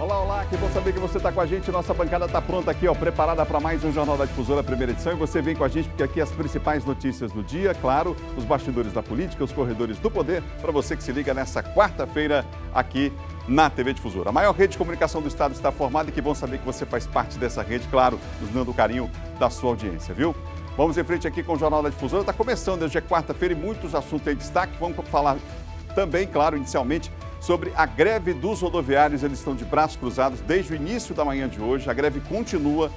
Olá, olá, que bom saber que você está com a gente. Nossa bancada está pronta aqui, ó, preparada para mais um Jornal da Difusora, primeira edição. E você vem com a gente porque aqui as principais notícias do dia, claro, os bastidores da política, os corredores do poder, para você que se liga nessa quarta-feira aqui na TV Difusora. A maior rede de comunicação do Estado está formada e que bom saber que você faz parte dessa rede, claro, nos dando o carinho da sua audiência, viu? Vamos em frente aqui com o Jornal da Difusora. Está começando desde é quarta-feira e muitos assuntos em destaque. Vamos falar também, claro, inicialmente sobre a greve dos rodoviários. Eles estão de braços cruzados desde o início da manhã de hoje. A greve continua,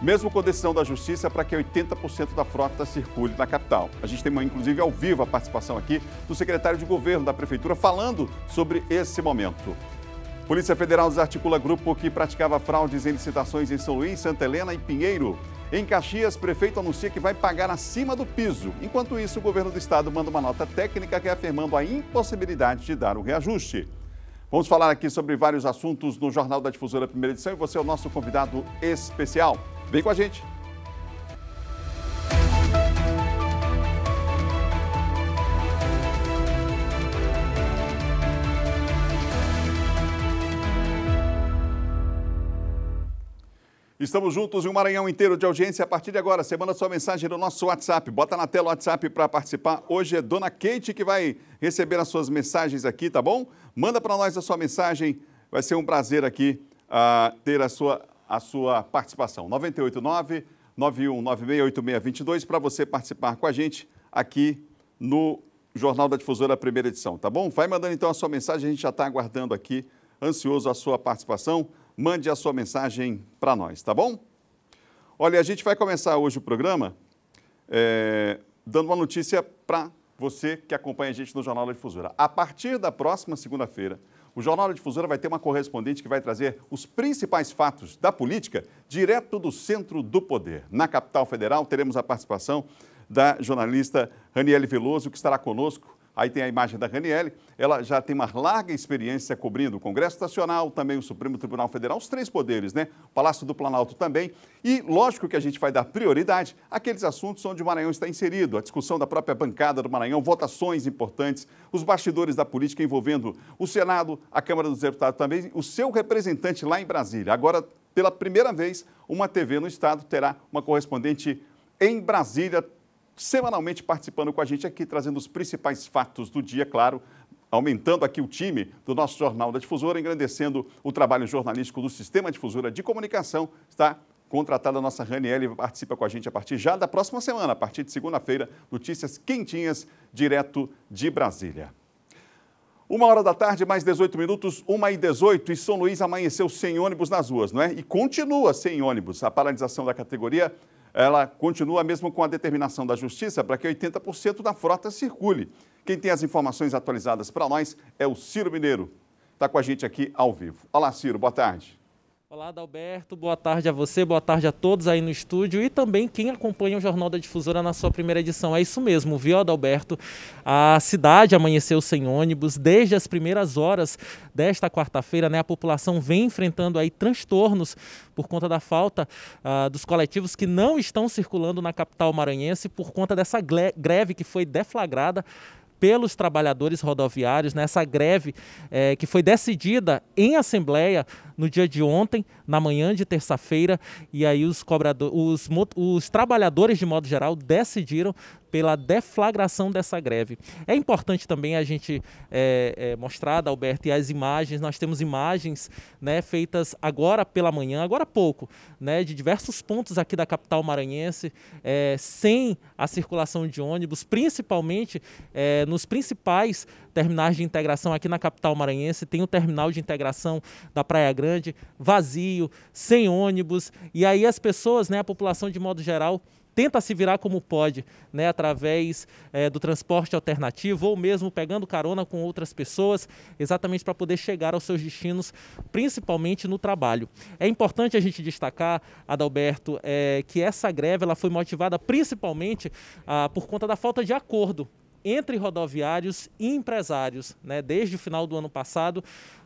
mesmo com decisão da Justiça, para que 80% da frota circule na capital. A gente tem, inclusive, ao vivo a participação aqui do secretário de governo da Prefeitura falando sobre esse momento. Polícia Federal desarticula grupo que praticava fraudes em licitações em São Luís, Santa Helena e Pinheiro. Em Caxias, prefeito anuncia que vai pagar acima do piso. Enquanto isso, o governo do estado manda uma nota técnica reafirmando a impossibilidade de dar o reajuste. Vamos falar aqui sobre vários assuntos no Jornal da Difusora Primeira Edição e você é o nosso convidado especial. Vem com a gente! Estamos juntos em um Maranhão inteiro de audiência. A partir de agora, você manda sua mensagem no nosso WhatsApp. Bota na tela o WhatsApp para participar. Hoje é Dona Kate que vai receber as suas mensagens aqui, tá bom? Manda para nós a sua mensagem. Vai ser um prazer aqui uh, ter a sua, a sua participação. 989 91968622 para você participar com a gente aqui no Jornal da Difusora, primeira edição, tá bom? Vai mandando então a sua mensagem, a gente já está aguardando aqui, ansioso a sua participação mande a sua mensagem para nós, tá bom? Olha, a gente vai começar hoje o programa é, dando uma notícia para você que acompanha a gente no Jornal da Difusora. A partir da próxima segunda-feira, o Jornal da Difusora vai ter uma correspondente que vai trazer os principais fatos da política direto do centro do poder. Na capital federal, teremos a participação da jornalista Raniele Veloso, que estará conosco Aí tem a imagem da Raniele, ela já tem uma larga experiência cobrindo o Congresso Nacional, também o Supremo Tribunal Federal, os três poderes, né? O Palácio do Planalto também. E lógico que a gente vai dar prioridade àqueles assuntos onde o Maranhão está inserido, a discussão da própria bancada do Maranhão, votações importantes, os bastidores da política envolvendo o Senado, a Câmara dos Deputados também, o seu representante lá em Brasília. Agora, pela primeira vez, uma TV no estado terá uma correspondente em Brasília semanalmente participando com a gente aqui, trazendo os principais fatos do dia, claro, aumentando aqui o time do nosso Jornal da Difusora, engrandecendo o trabalho jornalístico do Sistema Difusora de Comunicação, está contratada a nossa Raniele, participa com a gente a partir já da próxima semana, a partir de segunda-feira, notícias quentinhas, direto de Brasília. Uma hora da tarde, mais 18 minutos, 1 e 18, e São Luís amanheceu sem ônibus nas ruas, não é? E continua sem ônibus. A paralisação da categoria ela continua mesmo com a determinação da Justiça para que 80% da frota circule. Quem tem as informações atualizadas para nós é o Ciro Mineiro. Está com a gente aqui ao vivo. Olá, Ciro, boa tarde. Olá, Adalberto. Boa tarde a você, boa tarde a todos aí no estúdio e também quem acompanha o Jornal da Difusora na sua primeira edição. É isso mesmo, viu, Adalberto? A cidade amanheceu sem ônibus desde as primeiras horas desta quarta-feira, né? A população vem enfrentando aí transtornos por conta da falta uh, dos coletivos que não estão circulando na capital maranhense por conta dessa greve que foi deflagrada pelos trabalhadores rodoviários nessa greve é, que foi decidida em assembleia no dia de ontem, na manhã de terça-feira, e aí os cobradores, os, os trabalhadores de modo geral decidiram pela deflagração dessa greve. É importante também a gente é, é, mostrar, Alberto, e as imagens. Nós temos imagens né, feitas agora pela manhã, agora há pouco, né, de diversos pontos aqui da capital maranhense, é, sem a circulação de ônibus, principalmente nos principais terminais de integração aqui na capital maranhense. Tem o terminal de integração da Praia Grande vazio, sem ônibus. E aí as pessoas, né, a população de modo geral, tenta se virar como pode, né, através é, do transporte alternativo ou mesmo pegando carona com outras pessoas, exatamente para poder chegar aos seus destinos, principalmente no trabalho. É importante a gente destacar, Adalberto, é, que essa greve ela foi motivada principalmente ah, por conta da falta de acordo entre rodoviários e empresários. Né? Desde o final do ano passado,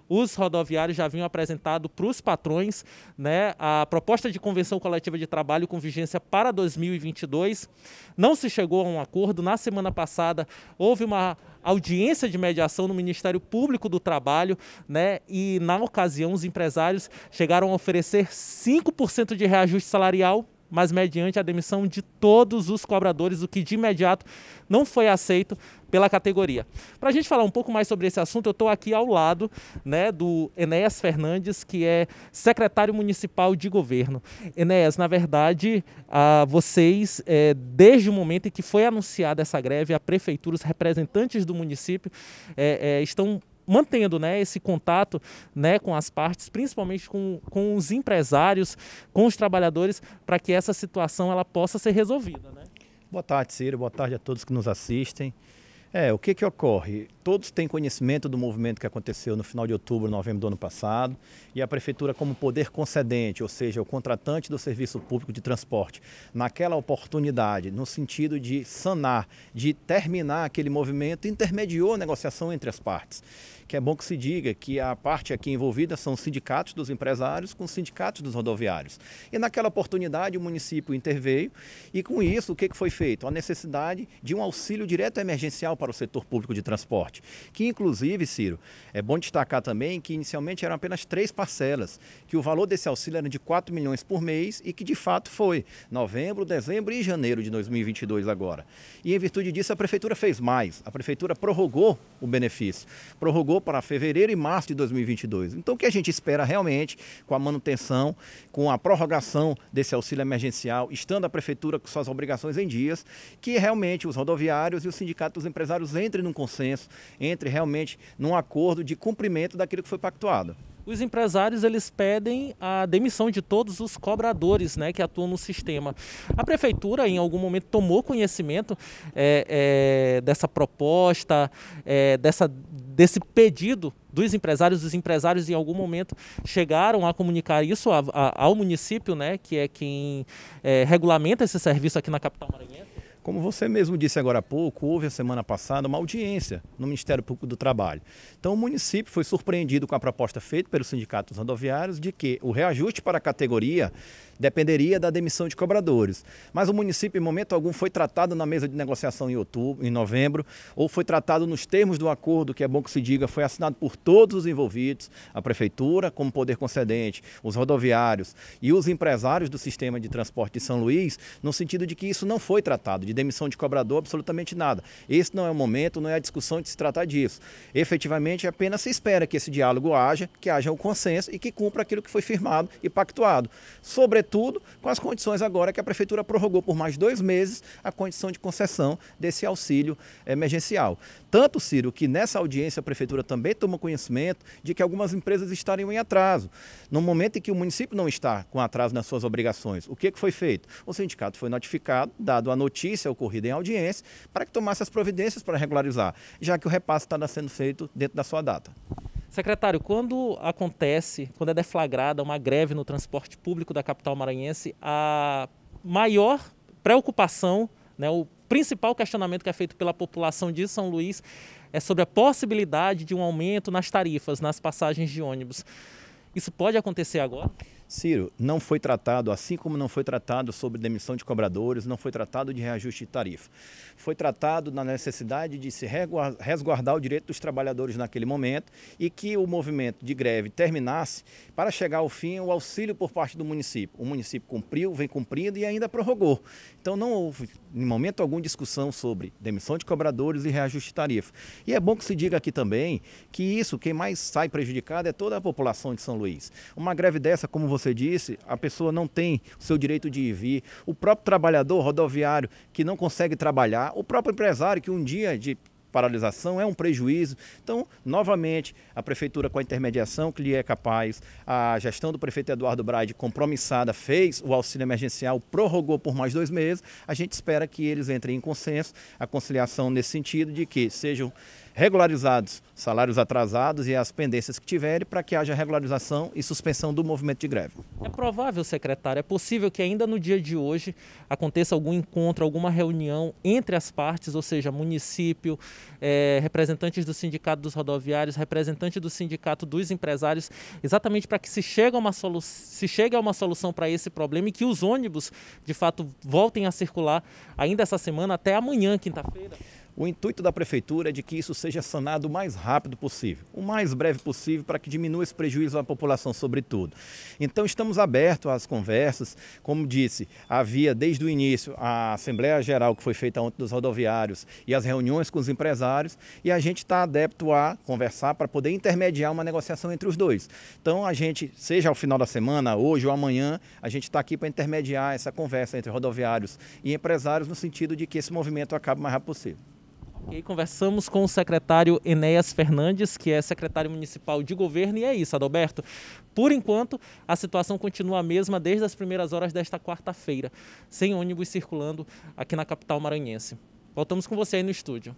os rodoviários já vinham apresentado para os patrões né, a proposta de convenção coletiva de trabalho com vigência para 2022. Não se chegou a um acordo. Na semana passada, houve uma audiência de mediação no Ministério Público do Trabalho, né? E na ocasião os empresários chegaram a oferecer 5% de reajuste salarial, mas mediante a demissão de todos os cobradores, o que de imediato não foi aceito pela categoria. Para a gente falar um pouco mais sobre esse assunto, eu estou aqui ao lado né, do Enéas Fernandes, que é secretário municipal de governo. Enéas, na verdade, a vocês, é, desde o momento em que foi anunciada essa greve, a prefeitura, os representantes do município é, é, estão mantendo né, esse contato né, com as partes, principalmente com, com os empresários, com os trabalhadores, para que essa situação ela possa ser resolvida. Né? Boa tarde, Ciro. Boa tarde a todos que nos assistem. É, o que, que ocorre? Todos têm conhecimento do movimento que aconteceu no final de outubro, novembro do ano passado, e a Prefeitura, como poder concedente, ou seja, o contratante do serviço público de transporte, naquela oportunidade, no sentido de sanar, de terminar aquele movimento, intermediou a negociação entre as partes que é bom que se diga que a parte aqui envolvida são sindicatos dos empresários com sindicatos dos rodoviários. E naquela oportunidade o município interveio e com isso o que foi feito? A necessidade de um auxílio direto emergencial para o setor público de transporte, que inclusive, Ciro, é bom destacar também que inicialmente eram apenas três parcelas, que o valor desse auxílio era de 4 milhões por mês e que de fato foi novembro, dezembro e janeiro de 2022 agora. E em virtude disso a prefeitura fez mais, a prefeitura prorrogou o benefício, prorrogou para fevereiro e março de 2022. Então, o que a gente espera realmente com a manutenção, com a prorrogação desse auxílio emergencial, estando a prefeitura com suas obrigações em dias, que realmente os rodoviários e os sindicatos dos empresários entrem num consenso, entrem realmente num acordo de cumprimento daquilo que foi pactuado. Os empresários eles pedem a demissão de todos os cobradores né, que atuam no sistema. A prefeitura, em algum momento, tomou conhecimento é, é, dessa proposta, é, dessa desse pedido dos empresários. Os empresários, em algum momento, chegaram a comunicar isso ao município, né, que é quem é, regulamenta esse serviço aqui na capital maranhense. Como você mesmo disse agora há pouco, houve a semana passada uma audiência no Ministério Público do Trabalho. Então, o município foi surpreendido com a proposta feita pelos sindicatos rodoviários de que o reajuste para a categoria dependeria da demissão de cobradores. Mas o município, em momento algum, foi tratado na mesa de negociação em outubro, em novembro, ou foi tratado nos termos do acordo, que é bom que se diga, foi assinado por todos os envolvidos, a prefeitura, como poder concedente, os rodoviários e os empresários do sistema de transporte de São Luís, no sentido de que isso não foi tratado de demissão de cobrador, absolutamente nada. Esse não é o momento, não é a discussão de se tratar disso. Efetivamente, apenas se espera que esse diálogo haja, que haja um consenso e que cumpra aquilo que foi firmado e pactuado. Sobretudo com as condições agora que a Prefeitura prorrogou por mais dois meses a condição de concessão desse auxílio eh, emergencial. Tanto, Ciro, que nessa audiência a prefeitura também toma conhecimento de que algumas empresas estariam em atraso. No momento em que o município não está com atraso nas suas obrigações, o que, que foi feito? O sindicato foi notificado, dado a notícia ocorrida em audiência, para que tomasse as providências para regularizar, já que o repasse está sendo feito dentro da sua data. Secretário, quando acontece, quando é deflagrada uma greve no transporte público da capital maranhense, a maior preocupação, né, o principal questionamento que é feito pela população de São Luís é sobre a possibilidade de um aumento nas tarifas, nas passagens de ônibus. Isso pode acontecer agora? Ciro, não foi tratado, assim como não foi tratado sobre demissão de cobradores, não foi tratado de reajuste de tarifa. Foi tratado na necessidade de se resguardar o direito dos trabalhadores naquele momento e que o movimento de greve terminasse para chegar ao fim o auxílio por parte do município. O município cumpriu, vem cumprindo e ainda prorrogou. Então não houve, em momento algum, discussão sobre demissão de cobradores e reajuste de tarifa. E é bom que se diga aqui também que isso, quem mais sai prejudicado é toda a população de São Luís. Uma greve dessa, como você você disse, a pessoa não tem o seu direito de ir vir, o próprio trabalhador rodoviário que não consegue trabalhar, o próprio empresário que um dia de paralisação é um prejuízo. Então, novamente, a prefeitura com a intermediação que lhe é capaz, a gestão do prefeito Eduardo Braide compromissada fez o auxílio emergencial, prorrogou por mais dois meses. A gente espera que eles entrem em consenso, a conciliação nesse sentido de que sejam regularizados salários atrasados e as pendências que tiverem para que haja regularização e suspensão do movimento de greve. É provável, secretário, é possível que ainda no dia de hoje aconteça algum encontro, alguma reunião entre as partes, ou seja, município, é, representantes do sindicato dos rodoviários, representante do sindicato dos empresários, exatamente para que se chegue a uma, solu se chegue a uma solução para esse problema e que os ônibus, de fato, voltem a circular ainda essa semana até amanhã, quinta-feira. O intuito da prefeitura é de que isso seja sanado o mais rápido possível, o mais breve possível, para que diminua esse prejuízo à população, sobretudo. Então, estamos abertos às conversas. Como disse, havia desde o início a Assembleia Geral que foi feita ontem dos rodoviários e as reuniões com os empresários, e a gente está adepto a conversar para poder intermediar uma negociação entre os dois. Então, a gente, seja ao final da semana, hoje ou amanhã, a gente está aqui para intermediar essa conversa entre rodoviários e empresários no sentido de que esse movimento acabe o mais rápido possível. E conversamos com o secretário Enéas Fernandes, que é secretário municipal de governo. E é isso, Adalberto. Por enquanto, a situação continua a mesma desde as primeiras horas desta quarta-feira, sem ônibus circulando aqui na capital maranhense. Voltamos com você aí no estúdio.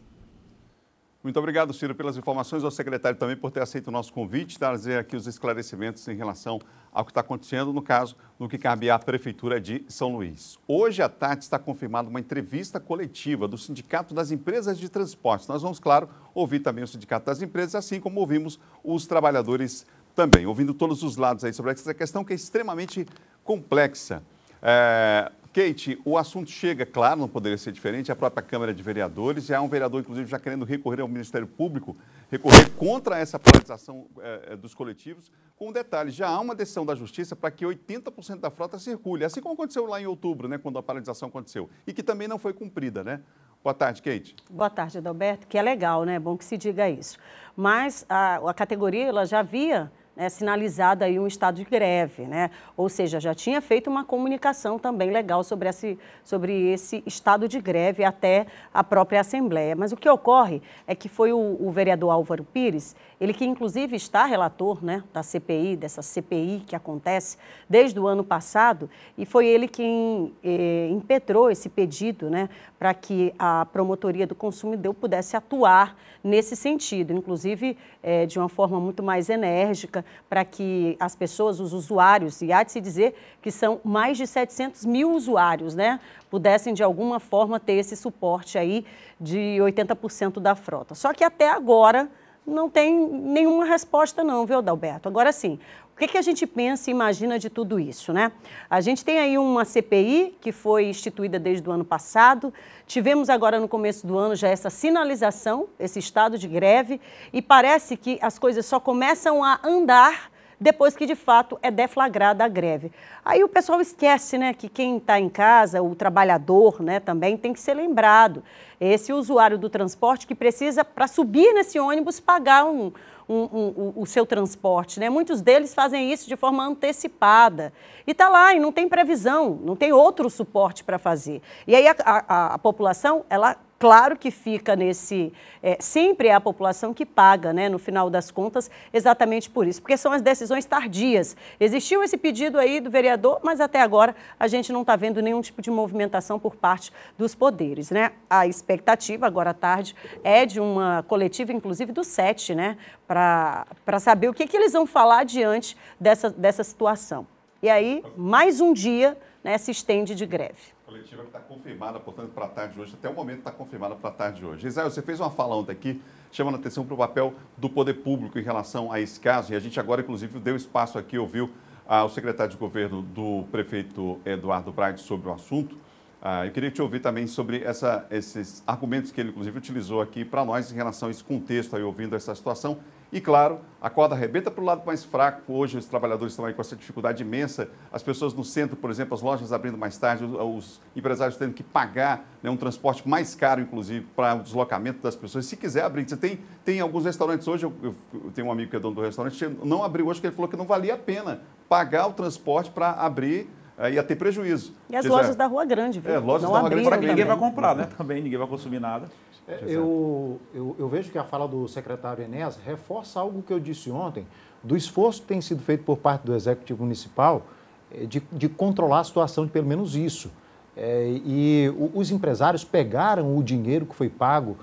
Muito obrigado, Ciro, pelas informações, ao secretário também por ter aceito o nosso convite, trazer aqui os esclarecimentos em relação ao que está acontecendo, no caso, no que cabe à Prefeitura de São Luís. Hoje à tarde está confirmada uma entrevista coletiva do Sindicato das Empresas de Transportes. Nós vamos, claro, ouvir também o Sindicato das Empresas, assim como ouvimos os trabalhadores também, ouvindo todos os lados aí sobre essa questão que é extremamente complexa. É, Kate, o assunto chega, claro, não poderia ser diferente, à própria Câmara de Vereadores, e há um vereador, inclusive, já querendo recorrer ao Ministério Público, recorrer contra essa privatização eh, dos coletivos, com um detalhe, já há uma decisão da Justiça para que 80% da frota circule, assim como aconteceu lá em outubro, né, quando a paralisação aconteceu, e que também não foi cumprida, né? Boa tarde, Kate. Boa tarde, Adalberto, que é legal, né? É bom que se diga isso. Mas a, a categoria, ela já havia né, sinalizado aí um estado de greve, né? Ou seja, já tinha feito uma comunicação também legal sobre esse, sobre esse estado de greve até a própria Assembleia. Mas o que ocorre é que foi o, o vereador Álvaro Pires, ele que inclusive está relator né, da CPI, dessa CPI que acontece desde o ano passado, e foi ele quem eh, impetrou esse pedido né, para que a promotoria do consumidor pudesse atuar nesse sentido, inclusive eh, de uma forma muito mais enérgica, para que as pessoas, os usuários, e há de se dizer que são mais de 700 mil usuários, né, pudessem de alguma forma ter esse suporte aí de 80% da frota. Só que até agora não tem nenhuma resposta não, viu, Adalberto? Agora sim, o que, que a gente pensa e imagina de tudo isso, né? A gente tem aí uma CPI que foi instituída desde o ano passado. Tivemos agora no começo do ano já essa sinalização, esse estado de greve, e parece que as coisas só começam a andar depois que de fato é deflagrada a greve. Aí o pessoal esquece, né, que quem está em casa, o trabalhador, né, também tem que ser lembrado. Esse usuário do transporte que precisa, para subir nesse ônibus, pagar um, um, um, o seu transporte, né? Muitos deles fazem isso de forma antecipada. E está lá, e não tem previsão, não tem outro suporte para fazer. E aí a, a, a população, ela Claro que fica nesse. É, sempre é a população que paga, né, no final das contas, exatamente por isso, porque são as decisões tardias. Existiu esse pedido aí do vereador, mas até agora a gente não está vendo nenhum tipo de movimentação por parte dos poderes. Né? A expectativa, agora à tarde, é de uma coletiva, inclusive do SET, né, para saber o que, que eles vão falar diante dessa, dessa situação. E aí, mais um dia né, se estende de greve coletiva que está confirmada, portanto, para a tarde de hoje, até o momento está confirmada para a tarde de hoje. Israel, você fez uma fala ontem aqui, chamando a atenção para o papel do poder público em relação a esse caso, e a gente agora, inclusive, deu espaço aqui, ouviu ah, o secretário de governo do prefeito Eduardo Braga sobre o assunto. Ah, eu queria te ouvir também sobre essa, esses argumentos que ele, inclusive, utilizou aqui para nós em relação a esse contexto, aí, ouvindo essa situação e claro, a corda arrebenta para o lado mais fraco. Hoje os trabalhadores estão aí com essa dificuldade imensa. As pessoas no centro, por exemplo, as lojas abrindo mais tarde, os empresários tendo que pagar né, um transporte mais caro, inclusive, para o deslocamento das pessoas. Se quiser abrir, você tem, tem alguns restaurantes hoje, eu, eu tenho um amigo que é dono do restaurante, não abriu hoje porque ele falou que não valia a pena pagar o transporte para abrir aí ia ter prejuízo. E as lojas da Rua Grande, viu? É, lojas Não da Rua Grande, para ninguém vai comprar, né? Também ninguém vai consumir nada. É, eu, eu, eu, vejo que a fala do secretário Enéas reforça algo que eu disse ontem, do esforço que tem sido feito por parte do Executivo Municipal eh, de, de controlar a situação de pelo menos isso. É, e os empresários pegaram o dinheiro que foi pago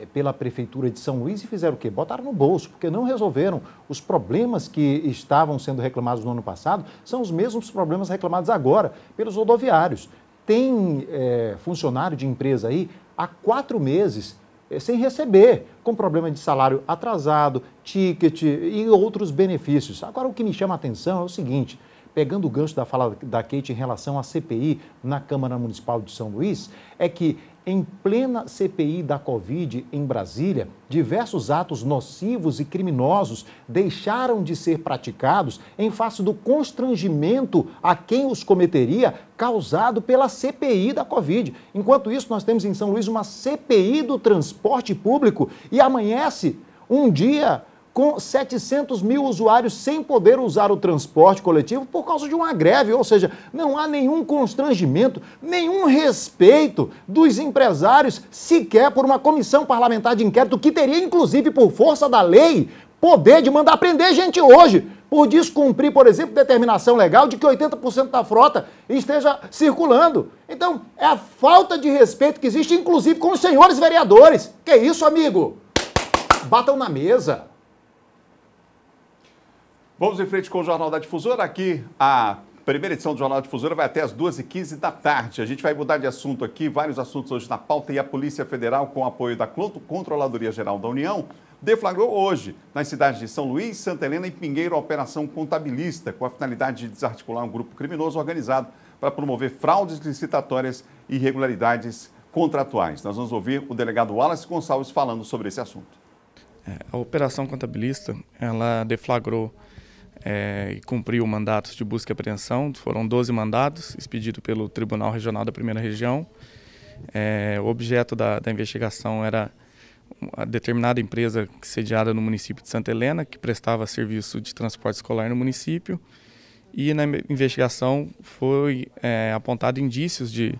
é, pela Prefeitura de São Luís e fizeram o quê? Botaram no bolso, porque não resolveram. Os problemas que estavam sendo reclamados no ano passado são os mesmos problemas reclamados agora pelos rodoviários. Tem é, funcionário de empresa aí há quatro meses é, sem receber, com problema de salário atrasado, ticket e outros benefícios. Agora, o que me chama a atenção é o seguinte: pegando o gancho da fala da Kate em relação à CPI na Câmara Municipal de São Luís, é que em plena CPI da Covid em Brasília, diversos atos nocivos e criminosos deixaram de ser praticados em face do constrangimento a quem os cometeria causado pela CPI da Covid. Enquanto isso, nós temos em São Luís uma CPI do transporte público e amanhece um dia com 700 mil usuários sem poder usar o transporte coletivo por causa de uma greve, ou seja, não há nenhum constrangimento, nenhum respeito dos empresários, sequer por uma comissão parlamentar de inquérito que teria, inclusive, por força da lei, poder de mandar prender gente hoje por descumprir, por exemplo, determinação legal de que 80% da frota esteja circulando. Então, é a falta de respeito que existe, inclusive, com os senhores vereadores. Que isso, amigo? Batam na mesa. Vamos em frente com o Jornal da Difusora. Aqui, a primeira edição do Jornal da Difusora vai até as 2h15 da tarde. A gente vai mudar de assunto aqui, vários assuntos hoje na pauta. E a Polícia Federal, com apoio da Controladoria Geral da União, deflagrou hoje, nas cidades de São Luís, Santa Helena e Pinheiro, a Operação Contabilista, com a finalidade de desarticular um grupo criminoso organizado para promover fraudes licitatórias e irregularidades contratuais. Nós vamos ouvir o delegado Wallace Gonçalves falando sobre esse assunto. É, a Operação Contabilista, ela deflagrou é, e cumpriu mandatos de busca e apreensão. Foram 12 mandados expedidos pelo Tribunal Regional da Primeira Região. É, o objeto da, da, investigação era uma determinada empresa sediada no município de Santa Helena, que prestava serviço de transporte escolar no município. E na investigação foi é, apontado indícios de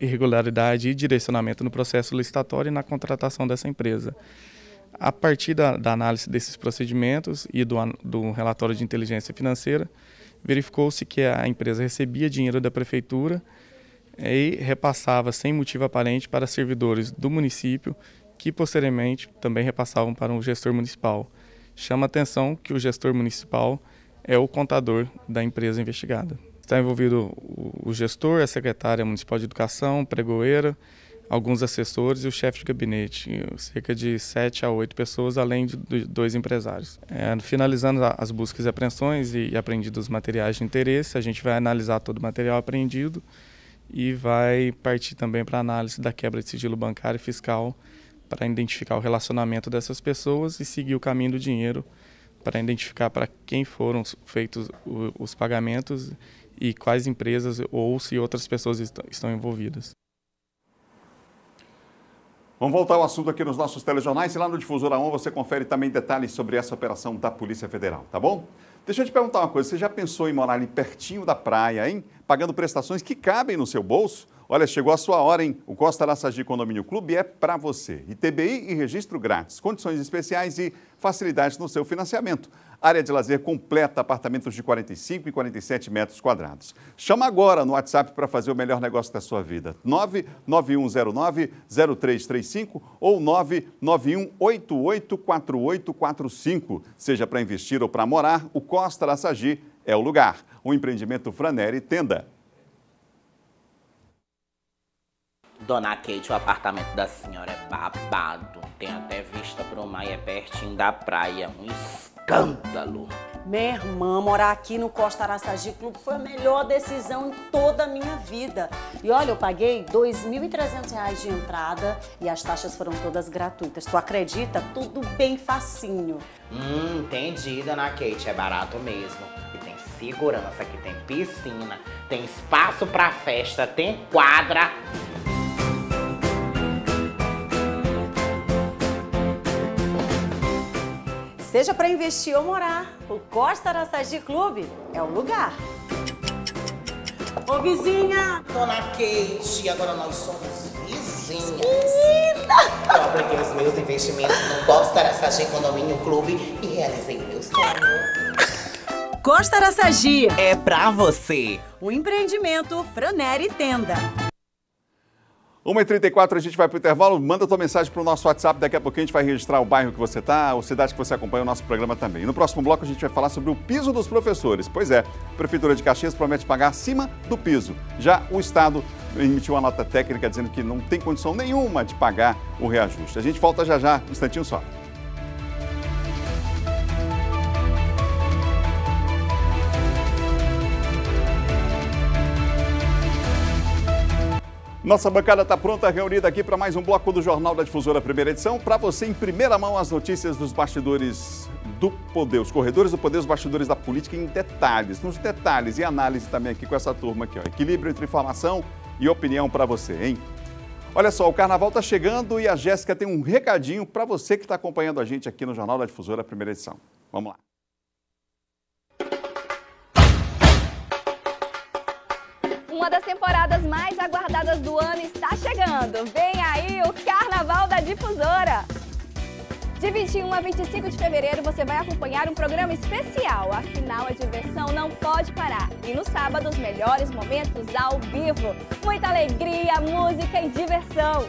irregularidade e direcionamento no processo licitatório e na contratação dessa empresa. A partir da, da análise desses procedimentos e do, do relatório de inteligência financeira, verificou-se que a empresa recebia dinheiro da prefeitura eh, e repassava sem motivo aparente para servidores do município, que posteriormente também repassavam para um gestor municipal. Chama atenção que o gestor municipal é o contador da empresa investigada. Está envolvido o gestor, a secretária municipal de educação, pregoeira, alguns assessores e o chefe de gabinete, cerca de sete a oito pessoas, além de dois empresários. É, finalizando as buscas e apreensões e apreendidos materiais de interesse, a gente vai analisar todo o material apreendido e vai partir também para a análise da quebra de sigilo bancário e fiscal para identificar o relacionamento dessas pessoas e seguir o caminho do dinheiro para identificar para quem foram feitos os pagamentos e quais empresas ou se outras pessoas estão envolvidas. Vamos voltar ao assunto aqui nos nossos telejornais e lá no Difusora 1 você confere também detalhes sobre essa operação da Polícia Federal, tá bom? Deixa eu te perguntar uma coisa, você já pensou em morar ali pertinho da praia, hein? Pagando prestações que cabem no seu bolso? Olha, chegou a sua hora, hein? O Costa Laças Condomínio Clube é para você. ITBI e registro grátis, condições especiais e facilidades no seu financiamento. Área de lazer completa, apartamentos de 45 e 47 metros quadrados. Chama agora no WhatsApp para fazer o melhor negócio da sua vida. 99109-0335 ou 991884845. Seja para investir ou para morar, o Costa Laçagi é o lugar. O empreendimento Franeri Tenda. Dona Kate, o apartamento da senhora é babado. Tem até vista pro mar e é pertinho da praia. Um escândalo. Minha irmã, morar aqui no Costa Araçagi Clube foi a melhor decisão em toda a minha vida. E olha, eu paguei R$ 2.300 de entrada e as taxas foram todas gratuitas. Tu acredita? Tudo bem facinho. Hum, entendi, dona Kate. É barato mesmo. E tem segurança, que tem piscina, tem espaço pra festa, tem quadra. Seja para investir ou morar, o Costa Araçagi Clube é o lugar. Ô, vizinha! Dona Kate, agora nós somos vizinhas. Menina! Eu apliquei os meus investimentos no Costa Araçagi Condomínio Clube e realizei meus sonhos. Costa Araçagi é para você. O empreendimento Franeri Tenda. 1h34, a gente vai para o intervalo. Manda tua mensagem para o nosso WhatsApp. Daqui a pouco a gente vai registrar o bairro que você está, a cidade que você acompanha o nosso programa também. No próximo bloco, a gente vai falar sobre o piso dos professores. Pois é, a Prefeitura de Caxias promete pagar acima do piso. Já o Estado emitiu uma nota técnica dizendo que não tem condição nenhuma de pagar o reajuste. A gente volta já já, um instantinho só. Nossa bancada está pronta, reunida aqui para mais um bloco do Jornal da Difusora, primeira edição. Para você, em primeira mão, as notícias dos bastidores do poder, os corredores do poder, os bastidores da política, em detalhes, nos detalhes e análise também aqui com essa turma aqui. Ó. Equilíbrio entre informação e opinião para você, hein? Olha só, o carnaval está chegando e a Jéssica tem um recadinho para você que está acompanhando a gente aqui no Jornal da Difusora, primeira edição. Vamos lá. Uma das temporadas mais aguardadas do ano está chegando. Vem aí o Carnaval da Difusora. De 21 a 25 de fevereiro você vai acompanhar um programa especial. Afinal, a diversão não pode parar. E no sábado, os melhores momentos ao vivo. Muita alegria, música e diversão.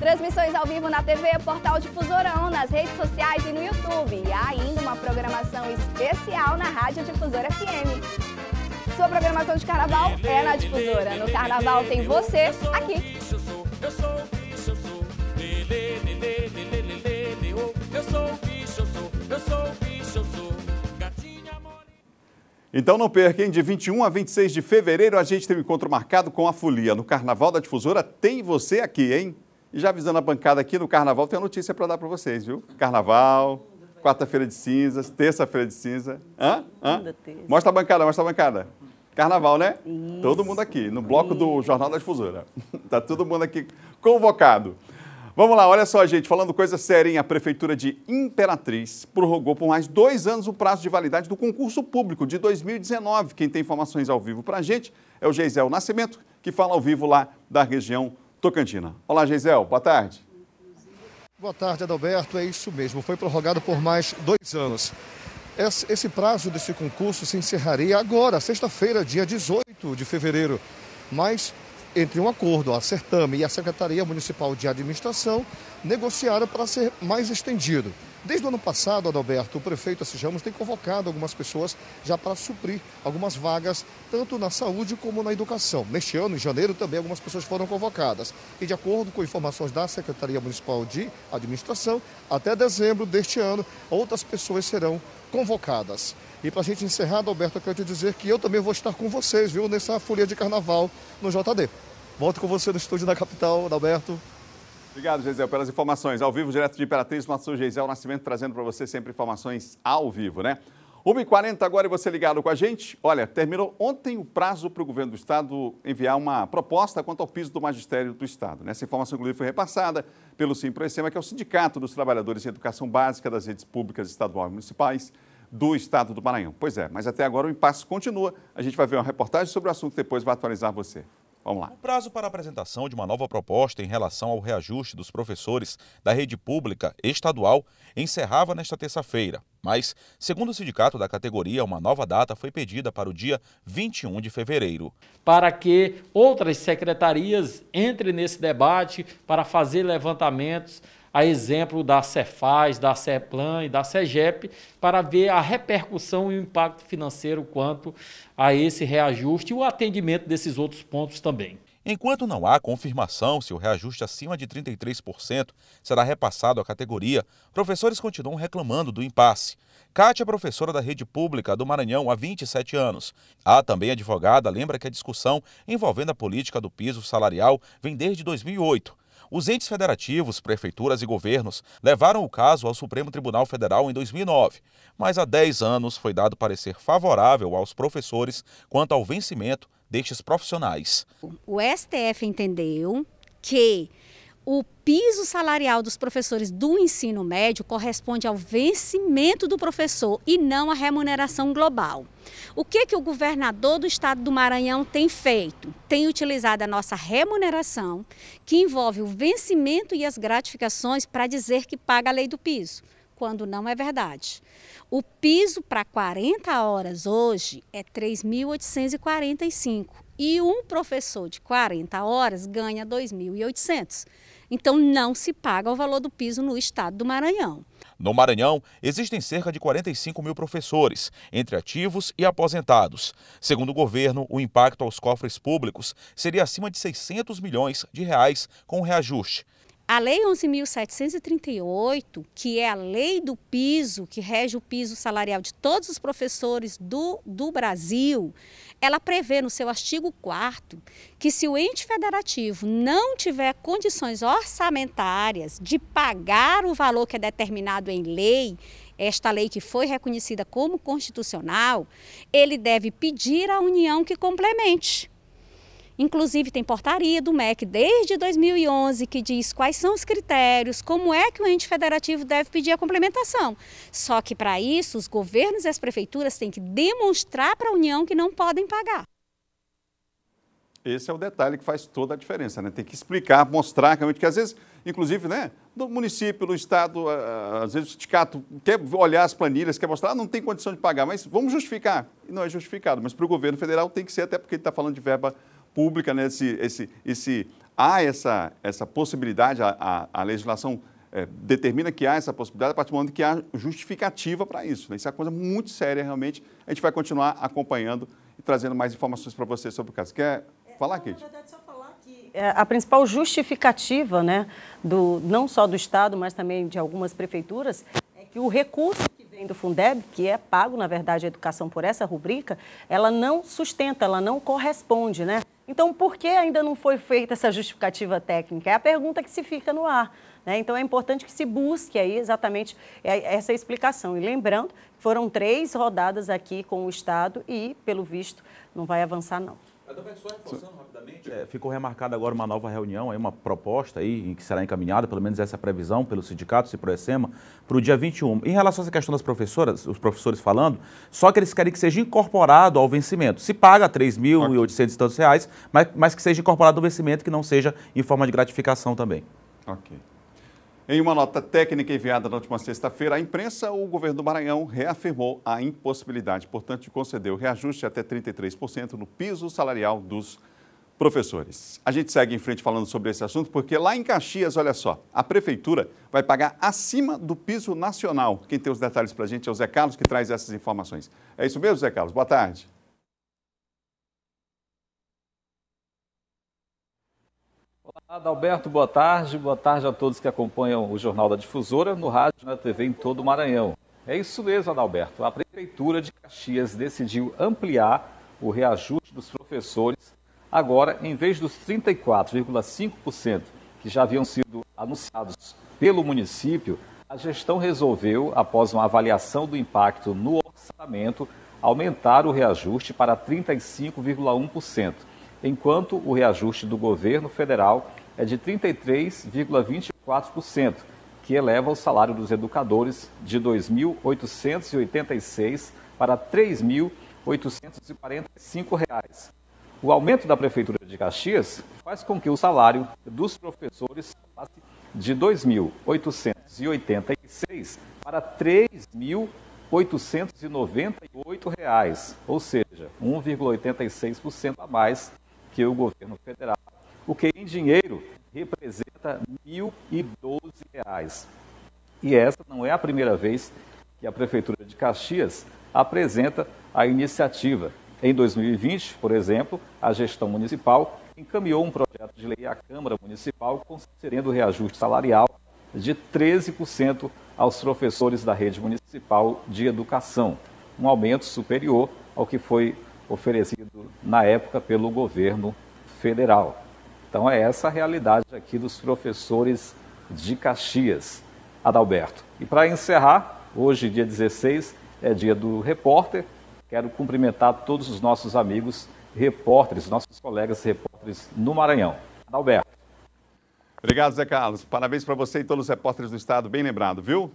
Transmissões ao vivo na TV, portal Difusora 1, nas redes sociais e no YouTube. E ainda uma programação especial na Rádio Difusora FM. Sua programação de carnaval é na Difusora. No carnaval tem você aqui. Então não perca, hein? De 21 a 26 de fevereiro a gente tem um encontro marcado com a Folia. No Carnaval da Difusora tem você aqui, hein? E já avisando a bancada aqui, no Carnaval tem uma notícia para dar para vocês, viu? Carnaval, quarta-feira de cinzas, terça-feira de cinza. Hã? Hã? Mostra a bancada, mostra a bancada. Carnaval, né? Isso. Todo mundo aqui, no bloco Isso. do Jornal da Difusora. tá todo mundo aqui convocado. Vamos lá, olha só, gente, falando coisa séria, hein? a Prefeitura de Imperatriz prorrogou por mais dois anos o prazo de validade do concurso público de 2019. Quem tem informações ao vivo para a gente é o Geisel Nascimento, que fala ao vivo lá da região Tocantina. Olá, Geisel, boa tarde. Boa tarde, Adalberto. É isso mesmo, foi prorrogado por mais dois anos. Esse prazo desse concurso se encerraria agora, sexta-feira, dia 18 de fevereiro. Mas, entre um acordo, a Certame e a Secretaria Municipal de Administração negociaram para ser mais estendido. Desde o ano passado, Adalberto, o prefeito Assijamos tem convocado algumas pessoas já para suprir algumas vagas, tanto na saúde como na educação. Neste ano, em janeiro, também algumas pessoas foram convocadas. E de acordo com informações da Secretaria Municipal de Administração, até dezembro deste ano, outras pessoas serão convocadas. E para a gente encerrar, Alberto, eu quero te dizer que eu também vou estar com vocês, viu, nessa folia de carnaval no JD. Volto com você no estúdio da capital, Alberto. Obrigado, Geisel, pelas informações. Ao vivo, direto de Imperatriz, nosso Geisel Nascimento trazendo para você sempre informações ao vivo, né? 1h40 agora e você ligado com a gente. Olha, terminou ontem o prazo para o governo do Estado enviar uma proposta quanto ao piso do magistério do Estado. Né? Essa informação, inclusive, foi repassada pelo SIMPROECEMA, que é o Sindicato dos Trabalhadores em Educação Básica das Redes Públicas Estaduais e Municipais do Estado do Maranhão. Pois é, mas até agora o impasse continua. A gente vai ver uma reportagem sobre o assunto depois, vai atualizar você. Vamos lá. O prazo para apresentação de uma nova proposta em relação ao reajuste dos professores da rede pública estadual encerrava nesta terça-feira. Mas, segundo o sindicato da categoria, uma nova data foi pedida para o dia 21 de fevereiro. Para que outras secretarias entrem nesse debate, para fazer levantamentos, a exemplo da Cefaz, da Ceplan e da Cegep, para ver a repercussão e o impacto financeiro quanto a esse reajuste e o atendimento desses outros pontos também. Enquanto não há confirmação se o reajuste acima de 33% será repassado à categoria, professores continuam reclamando do impasse. Kátia é professora da rede pública do Maranhão há 27 anos. A também advogada lembra que a discussão envolvendo a política do piso salarial vem desde 2008 os entes federativos, prefeituras e governos levaram o caso ao Supremo Tribunal Federal em 2009, mas há 10 anos foi dado parecer favorável aos professores quanto ao vencimento destes profissionais. O STF entendeu que o piso salarial dos professores do ensino médio corresponde ao vencimento do professor e não à remuneração global. O que que o governador do estado do Maranhão tem feito? Tem utilizado a nossa remuneração, que envolve o vencimento e as gratificações para dizer que paga a lei do piso, quando não é verdade. O piso para 40 horas hoje é 3.845 e um professor de 40 horas ganha 2.800. Então não se paga o valor do piso no estado do Maranhão. No Maranhão, existem cerca de 45 mil professores, entre ativos e aposentados. Segundo o governo, o impacto aos cofres públicos seria acima de 600 milhões de reais com o reajuste. A Lei 11.738, que é a lei do piso, que rege o piso salarial de todos os professores do, do Brasil, ela prevê no seu artigo 4 que se o ente federativo não tiver condições orçamentárias de pagar o valor que é determinado em lei, esta lei que foi reconhecida como constitucional, ele deve pedir à União que complemente. Inclusive, tem portaria do MEC desde 2011 que diz quais são os critérios, como é que o ente federativo deve pedir a complementação. Só que, para isso, os governos e as prefeituras têm que demonstrar para a União que não podem pagar. Esse é o detalhe que faz toda a diferença, né? Tem que explicar, mostrar que às vezes, inclusive, né, do município, do estado, às vezes o sindicato quer olhar as planilhas, quer mostrar, ah, não tem condição de pagar, mas vamos justificar. E não é justificado, mas para o governo federal tem que ser, até porque ele está falando de verba pública, né, esse, esse, esse, há essa, essa possibilidade, a, a, a legislação é, determina que há essa possibilidade a partir do momento que há justificativa para isso. Né? Isso é uma coisa muito séria, realmente. A gente vai continuar acompanhando e trazendo mais informações para você sobre o caso. Quer é, falar, é, Kate? a principal justificativa, né, do, não só do Estado, mas também de algumas prefeituras, é que o recurso que vem do Fundeb, que é pago, na verdade, a educação por essa rubrica, ela não sustenta, ela não corresponde, né? Então, por que ainda não foi feita essa justificativa técnica? É a pergunta que se fica no ar. Né? Então, é importante que se busque aí exatamente é, essa explicação. E lembrando, foram três rodadas aqui com o Estado e, pelo visto, não vai avançar, não. Adalberto, só reforçando rapidamente. É, ficou remarcada agora uma nova reunião, aí uma proposta aí, que será encaminhada, pelo menos essa é a previsão, pelos sindicatos e pro para o dia 21. Em relação a essa questão das professoras, os professores falando, só que eles querem que seja incorporado ao vencimento. Se paga R$ 3.800 e tantos reais, mas, mas que seja incorporado ao vencimento, que não seja em forma de gratificação também. Ok. Em uma nota técnica enviada na última sexta-feira à imprensa, o governo do Maranhão reafirmou a impossibilidade, portanto, de conceder o reajuste até 33% no piso salarial dos professores. A gente segue em frente falando sobre esse assunto porque lá em Caxias, olha só, a prefeitura vai pagar acima do piso nacional. Quem tem os detalhes para a gente é o Zé Carlos, que traz essas informações. É isso mesmo, Zé Carlos? Boa tarde. Adalberto, boa tarde. Boa tarde a todos que acompanham o Jornal da Difusora no rádio, na TV em todo o Maranhão. É isso mesmo, Adalberto. A Prefeitura de Caxias decidiu ampliar o reajuste dos professores. Agora, em vez dos 34,5% que já haviam sido anunciados pelo município, a gestão resolveu, após uma avaliação do impacto no orçamento, aumentar o reajuste para 35,1% enquanto o reajuste do governo federal é de 33,24%, que eleva o salário dos educadores de 2.886 para R$ 3.845. O aumento da Prefeitura de Caxias faz com que o salário dos professores passe de 2.886 para R$ 3.898, ou seja, 1,86% a mais que o governo federal, o que em dinheiro representa R$ 1.012. E essa não é a primeira vez que a Prefeitura de Caxias apresenta a iniciativa. Em 2020, por exemplo, a gestão municipal encaminhou um projeto de lei à Câmara Municipal concedendo reajuste salarial de 13% aos professores da rede municipal de educação, um aumento superior ao que foi oferecido na época pelo governo federal. Então é essa a realidade aqui dos professores de Caxias, Adalberto. E para encerrar, hoje, dia 16, é dia do repórter. Quero cumprimentar todos os nossos amigos repórteres, nossos colegas repórteres no Maranhão. Adalberto. Obrigado, Zé Carlos. Parabéns para você e todos os repórteres do Estado, bem lembrado, viu?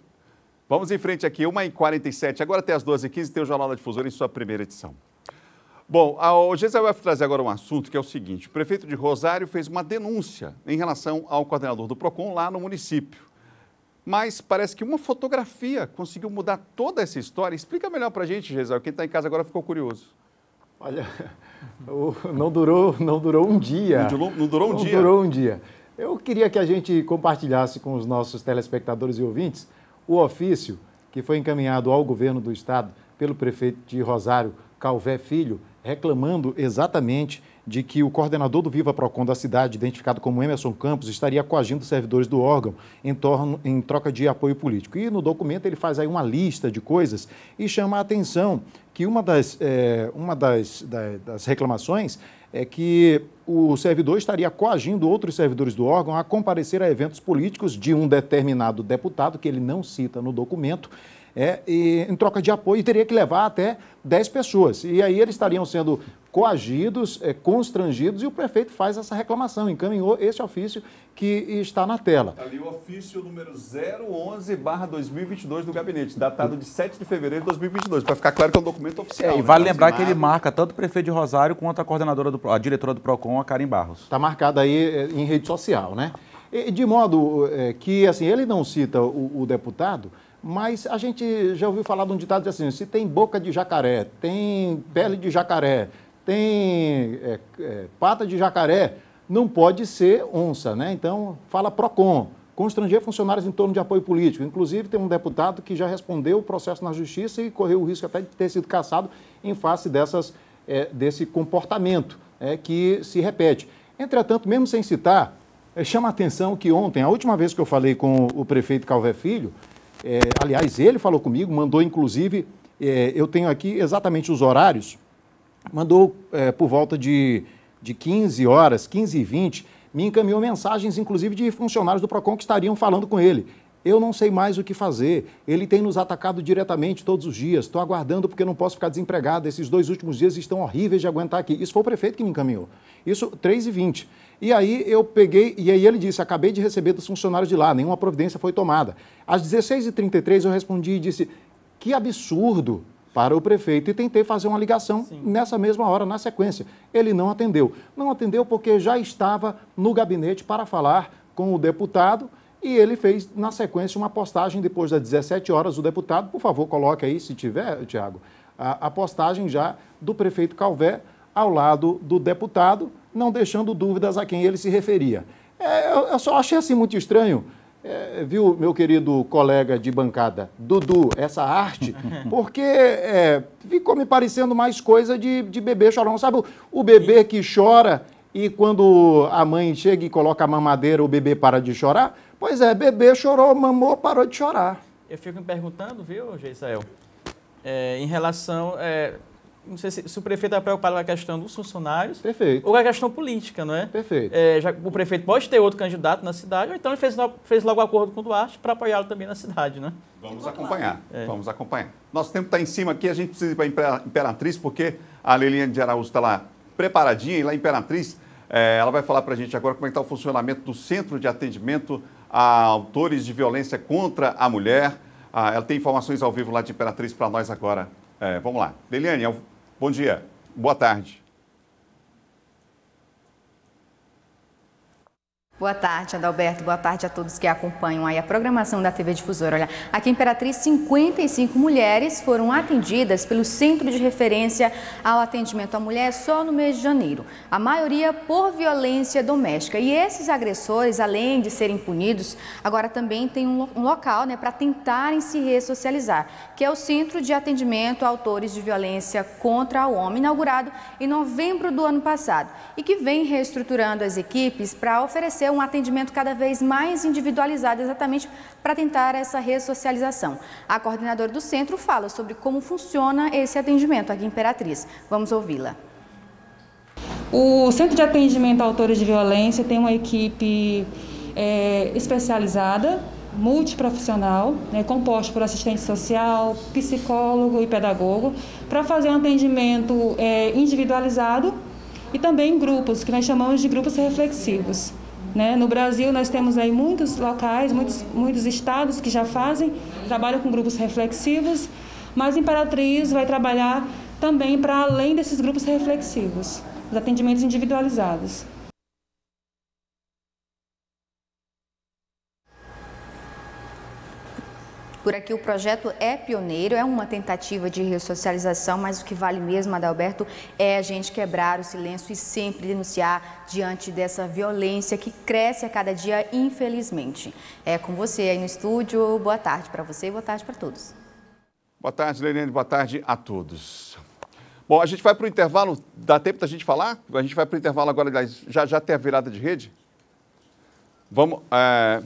Vamos em frente aqui, 1h47, agora até as 12h15, tem o Jornal da Difusora em sua primeira edição. Bom, o vai trazer agora um assunto que é o seguinte: o prefeito de Rosário fez uma denúncia em relação ao coordenador do PROCON lá no município. Mas parece que uma fotografia conseguiu mudar toda essa história. Explica melhor para a gente, Gisel. Quem está em casa agora ficou curioso. Olha, não durou, não durou um dia. Não durou, não durou um não dia. Durou um dia. Eu queria que a gente compartilhasse com os nossos telespectadores e ouvintes o ofício que foi encaminhado ao governo do estado pelo prefeito de Rosário, Calvé Filho, reclamando exatamente de que o coordenador do Viva Procon da cidade, identificado como Emerson Campos, estaria coagindo servidores do órgão em, torno, em troca de apoio político. E no documento ele faz aí uma lista de coisas e chama a atenção que uma das, é, uma das, da, das reclamações é que o servidor estaria coagindo outros servidores do órgão a comparecer a eventos políticos de um determinado deputado, que ele não cita no documento, é, e, em troca de apoio, e teria que levar até 10 pessoas. E aí eles estariam sendo coagidos, é, constrangidos, e o prefeito faz essa reclamação, encaminhou esse ofício que está na tela. Tá ali o ofício número 011-2022 do gabinete, datado de 7 de fevereiro de 2022, para ficar claro que é um documento oficial. É, e né? vale lembrar tá que ele marca tanto o prefeito de Rosário quanto a coordenadora, do, a diretora do PROCON, a Karen Barros. Está marcado aí é, em rede social, né? De modo é, que, assim, ele não cita o, o deputado, mas a gente já ouviu falar de um ditado assim: se tem boca de jacaré, tem pele de jacaré, tem é, é, pata de jacaré, não pode ser onça, né? Então, fala PROCON. Constranger funcionários em torno de apoio político. Inclusive, tem um deputado que já respondeu o processo na justiça e correu o risco até de ter sido caçado em face dessas, é, desse comportamento é, que se repete. Entretanto, mesmo sem citar, é, chama a atenção que ontem, a última vez que eu falei com o prefeito Calvé Filho, é, aliás, ele falou comigo, mandou inclusive, é, eu tenho aqui exatamente os horários, mandou é, por volta de, de 15 horas, 15 e 20, me encaminhou mensagens, inclusive, de funcionários do PROCON que estariam falando com ele. Eu não sei mais o que fazer. Ele tem nos atacado diretamente todos os dias. Estou aguardando porque não posso ficar desempregado. Esses dois últimos dias estão horríveis de aguentar aqui. Isso foi o prefeito que me encaminhou. Isso, 3 e 20. E aí eu peguei, e aí ele disse: acabei de receber dos funcionários de lá, nenhuma providência foi tomada. Às 16h33 eu respondi e disse: que absurdo para o prefeito e tentei fazer uma ligação Sim. nessa mesma hora, na sequência. Ele não atendeu. Não atendeu porque já estava no gabinete para falar com o deputado e ele fez, na sequência, uma postagem depois das 17 horas. O deputado, por favor, coloque aí, se tiver, Tiago, a, a postagem já do prefeito Calvé ao lado do deputado não deixando dúvidas a quem ele se referia. É, eu, eu só achei assim muito estranho. É, viu, meu querido colega de bancada, Dudu, essa arte, porque é, ficou me parecendo mais coisa de, de bebê chorão. Sabe o, o bebê que chora e quando a mãe chega e coloca a mamadeira, o bebê para de chorar? Pois é, bebê chorou, mamou, parou de chorar. Eu fico me perguntando, viu, Geisael, é, em relação. É, não sei se, se o prefeito está é preocupado com a questão dos funcionários Perfeito. ou com a questão política, não é? Perfeito. É, já, o prefeito pode ter outro candidato na cidade, ou então ele fez, fez logo acordo com o Duarte para apoiá-lo também na cidade, né? Vamos acompanhar, é. vamos acompanhar. Nosso tempo está em cima aqui, a gente precisa ir para a Imperatriz, porque a Liliane de Araújo está lá preparadinha, e lá em Imperatriz é, ela vai falar para a gente agora como é está o funcionamento do Centro de Atendimento a Autores de Violência contra a Mulher. Ah, ela tem informações ao vivo lá de Imperatriz para nós agora. É, vamos lá. Liliane, é Bom dia, boa tarde. Boa tarde, Adalberto. Boa tarde a todos que acompanham aí a programação da TV Difusora. Olha, aqui em Imperatriz, 55 mulheres foram atendidas pelo Centro de Referência ao Atendimento à Mulher só no mês de janeiro. A maioria por violência doméstica. E esses agressores, além de serem punidos, agora também tem um, local né, para tentarem se ressocializar, que é o Centro de Atendimento a Autores de Violência contra o Homem, inaugurado em novembro do ano passado e que vem reestruturando as equipes para oferecer um atendimento cada vez mais individualizado, exatamente para tentar essa ressocialização. A coordenadora do centro fala sobre como funciona esse atendimento aqui em Imperatriz. Vamos ouvi-la. O Centro de Atendimento a Autores de Violência tem uma equipe é, especializada, multiprofissional, né, por assistente social, psicólogo e pedagogo, para fazer um atendimento é, individualizado e também grupos, que nós chamamos de grupos reflexivos. Né? No Brasil, nós temos aí muitos locais, muitos, muitos estados que já fazem, trabalham com grupos reflexivos, mas Imperatriz vai trabalhar também para além desses grupos reflexivos, os atendimentos individualizados. Por aqui o projeto é pioneiro, é uma tentativa de ressocialização, mas o que vale mesmo, Adalberto, é a gente quebrar o silêncio e sempre denunciar diante dessa violência que cresce a cada dia, infelizmente. É com você aí no estúdio. Boa tarde para você e boa tarde para todos. Boa tarde, Leilene. Boa tarde a todos. Bom, a gente vai para o intervalo. Dá tempo da gente falar? A gente vai para o intervalo agora, já já tem a virada de rede? Vamos. É...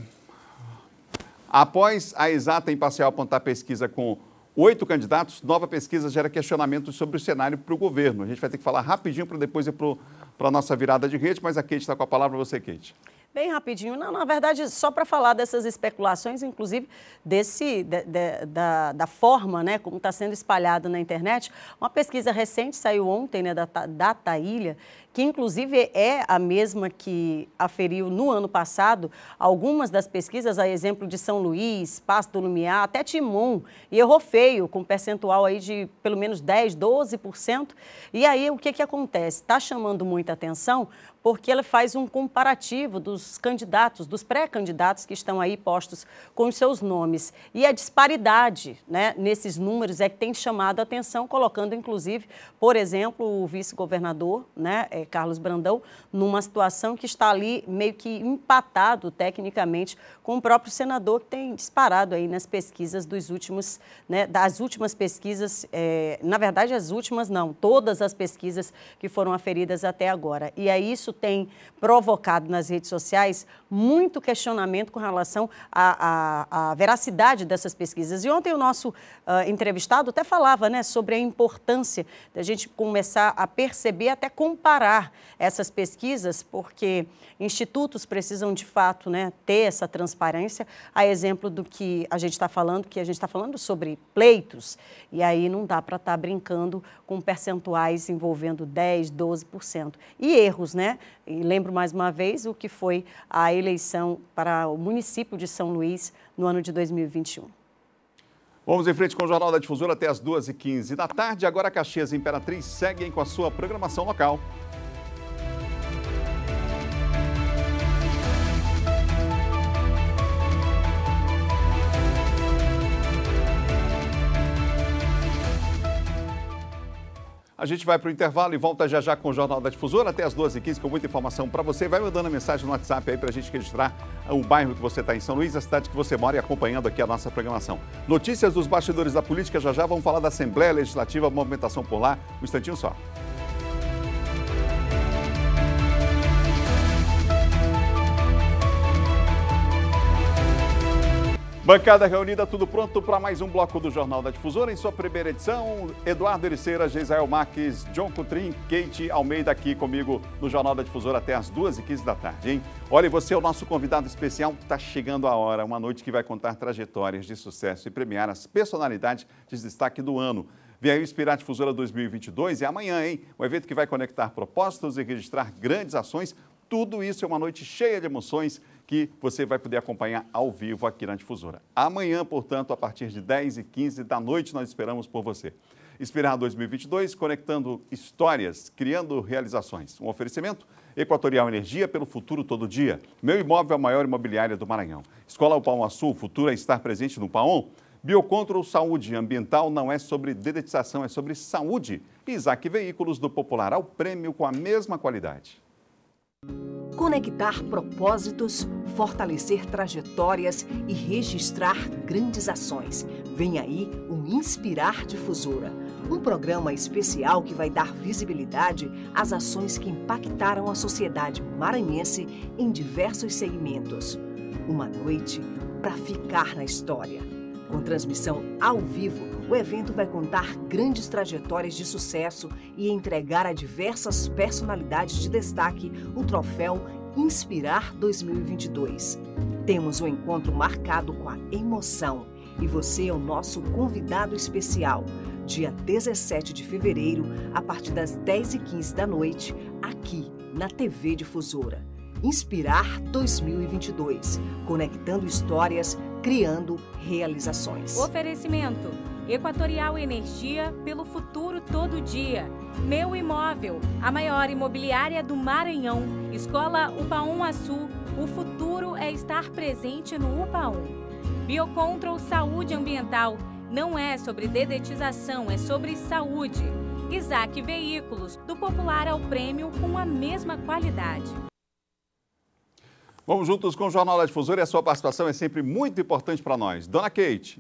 Após a exata imparcial apontar pesquisa com oito candidatos, nova pesquisa gera questionamentos sobre o cenário para o governo. A gente vai ter que falar rapidinho para depois ir para a nossa virada de rede, mas a Kate está com a palavra, você, Kate. Bem rapidinho, não, na verdade, só para falar dessas especulações, inclusive desse, de, de, da, da, forma né, como está sendo espalhado na internet. Uma pesquisa recente saiu ontem né, da Data Ilha que inclusive é a mesma que aferiu no ano passado algumas das pesquisas, a exemplo de São Luís, Passo do Lumiar, até Timon, e errou feio, com percentual aí de pelo menos 10, 12%. E aí o que, que acontece? Está chamando muita atenção porque ela faz um comparativo dos candidatos, dos pré-candidatos que estão aí postos com os seus nomes. E a disparidade né, nesses números é que tem chamado a atenção, colocando inclusive, por exemplo, o vice-governador né, é, Carlos Brandão numa situação que está ali meio que empatado tecnicamente com o próprio senador, que tem disparado aí nas pesquisas dos últimos, né, das últimas pesquisas, é, na verdade as últimas não, todas as pesquisas que foram aferidas até agora. E é isso tem provocado nas redes sociais muito questionamento com relação à, à, à veracidade dessas pesquisas. E ontem o nosso uh, entrevistado até falava né, sobre a importância da gente começar a perceber, até comparar essas pesquisas, porque institutos precisam de fato né, ter essa transparência, a exemplo do que a gente está falando, que a gente está falando sobre pleitos, e aí não dá para estar tá brincando com percentuais envolvendo 10, 12%. E erros, né? E lembro mais uma vez o que foi a eleição para o município de São Luís no ano de 2021. Vamos em frente com o Jornal da Difusora até as 2h15 da tarde. Agora Caxias e Imperatriz seguem com a sua programação local. A gente vai para o intervalo e volta já já com o Jornal da Difusora até as 12h15 com muita informação para você. Vai mandando a mensagem no WhatsApp aí para a gente registrar ah, o bairro que você está em São Luís, a cidade que você mora e acompanhando aqui a nossa programação. Notícias dos bastidores da política já já vão falar da Assembleia Legislativa, movimentação por lá, um instantinho só. Bancada reunida, tudo pronto para mais um bloco do Jornal da Difusora. Em sua primeira edição, Eduardo Ericeira, Geisael Marques, John Coutrin, Kate Almeida aqui comigo no Jornal da Difusora até as 2h15 da tarde, hein? Olha, você é o nosso convidado especial, está chegando a hora, uma noite que vai contar trajetórias de sucesso e premiar as personalidades de destaque do ano. Vem aí o Inspirar Difusora 2022 e é amanhã, hein? Um evento que vai conectar propósitos e registrar grandes ações. Tudo isso é uma noite cheia de emoções que você vai poder acompanhar ao vivo aqui na Difusora. Amanhã, portanto, a partir de 10h15 da noite, nós esperamos por você. Inspirar 2022, conectando histórias, criando realizações. Um oferecimento Equatorial Energia pelo futuro todo dia. Meu imóvel é a maior imobiliária do Maranhão. Escola Palma Sul, futuro é estar presente no Paon. Biocontrol Saúde Ambiental não é sobre dedetização, é sobre saúde. Isaac Veículos do Popular ao prêmio com a mesma qualidade conectar propósitos, fortalecer trajetórias e registrar grandes ações. Vem aí o Inspirar Difusora, um programa especial que vai dar visibilidade às ações que impactaram a sociedade maranhense em diversos segmentos. Uma noite para ficar na história. Com transmissão ao vivo, o evento vai contar grandes trajetórias de sucesso e entregar a diversas personalidades de destaque o troféu Inspirar 2022. Temos um encontro marcado com a emoção e você é o nosso convidado especial. Dia 17 de fevereiro, a partir das 10h15 da noite, aqui na TV Difusora. Inspirar 2022, conectando histórias criando realizações. Oferecimento: Equatorial Energia pelo futuro todo dia. Meu Imóvel, a maior imobiliária do Maranhão. Escola UPA1 Açu. O futuro é estar presente no UPA1. Biocontrol Saúde Ambiental. Não é sobre dedetização, é sobre saúde. Isaac Veículos, do popular ao prêmio com a mesma qualidade. Vamos juntos com o Jornal da Difusora e a sua participação é sempre muito importante para nós. Dona Kate.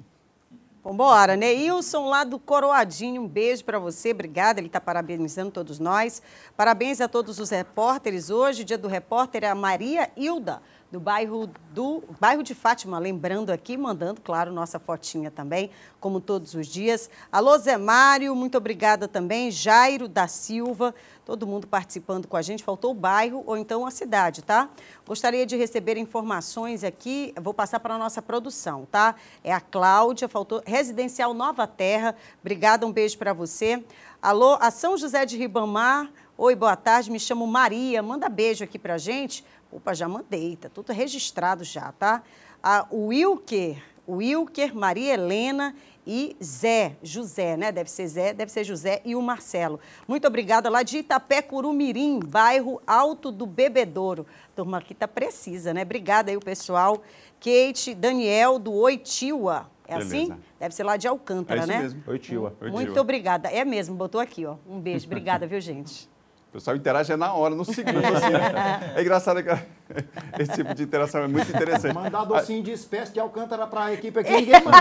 Vambora, Neilson, né? lá do Coroadinho, um beijo para você, obrigada, ele está parabenizando todos nós. Parabéns a todos os repórteres. Hoje, dia do repórter é a Maria Hilda, do bairro, do bairro de Fátima, lembrando aqui, mandando, claro, nossa fotinha também, como todos os dias. Alô, Zé Mário, muito obrigada também. Jairo da Silva, Todo mundo participando com a gente, faltou o bairro ou então a cidade, tá? Gostaria de receber informações aqui, vou passar para a nossa produção, tá? É a Cláudia, faltou Residencial Nova Terra. Obrigada, um beijo para você. Alô, a São José de Ribamar. Oi, boa tarde, me chamo Maria. Manda beijo aqui a gente. Opa, já mandei, tá tudo registrado já, tá? A Wilker, Wilker, Maria Helena e Zé, José, né? Deve ser Zé, deve ser José e o Marcelo. Muito obrigada lá de Itapé Curumirim, bairro Alto do Bebedouro. Turma aqui tá precisa, né? Obrigada aí o pessoal. Kate, Daniel do Oitiua. É assim? Beleza. assim? Deve ser lá de Alcântara, é isso né? Mesmo. Oitiua. Muito obrigada. É mesmo, botou aqui, ó. Um beijo. Obrigada, viu, gente? O pessoal interage é na hora, no segundo. Assim, né? É engraçado que esse tipo de interação é muito interessante. Mandar ah, docinho de espécie de Alcântara para a equipe aqui, ninguém manda.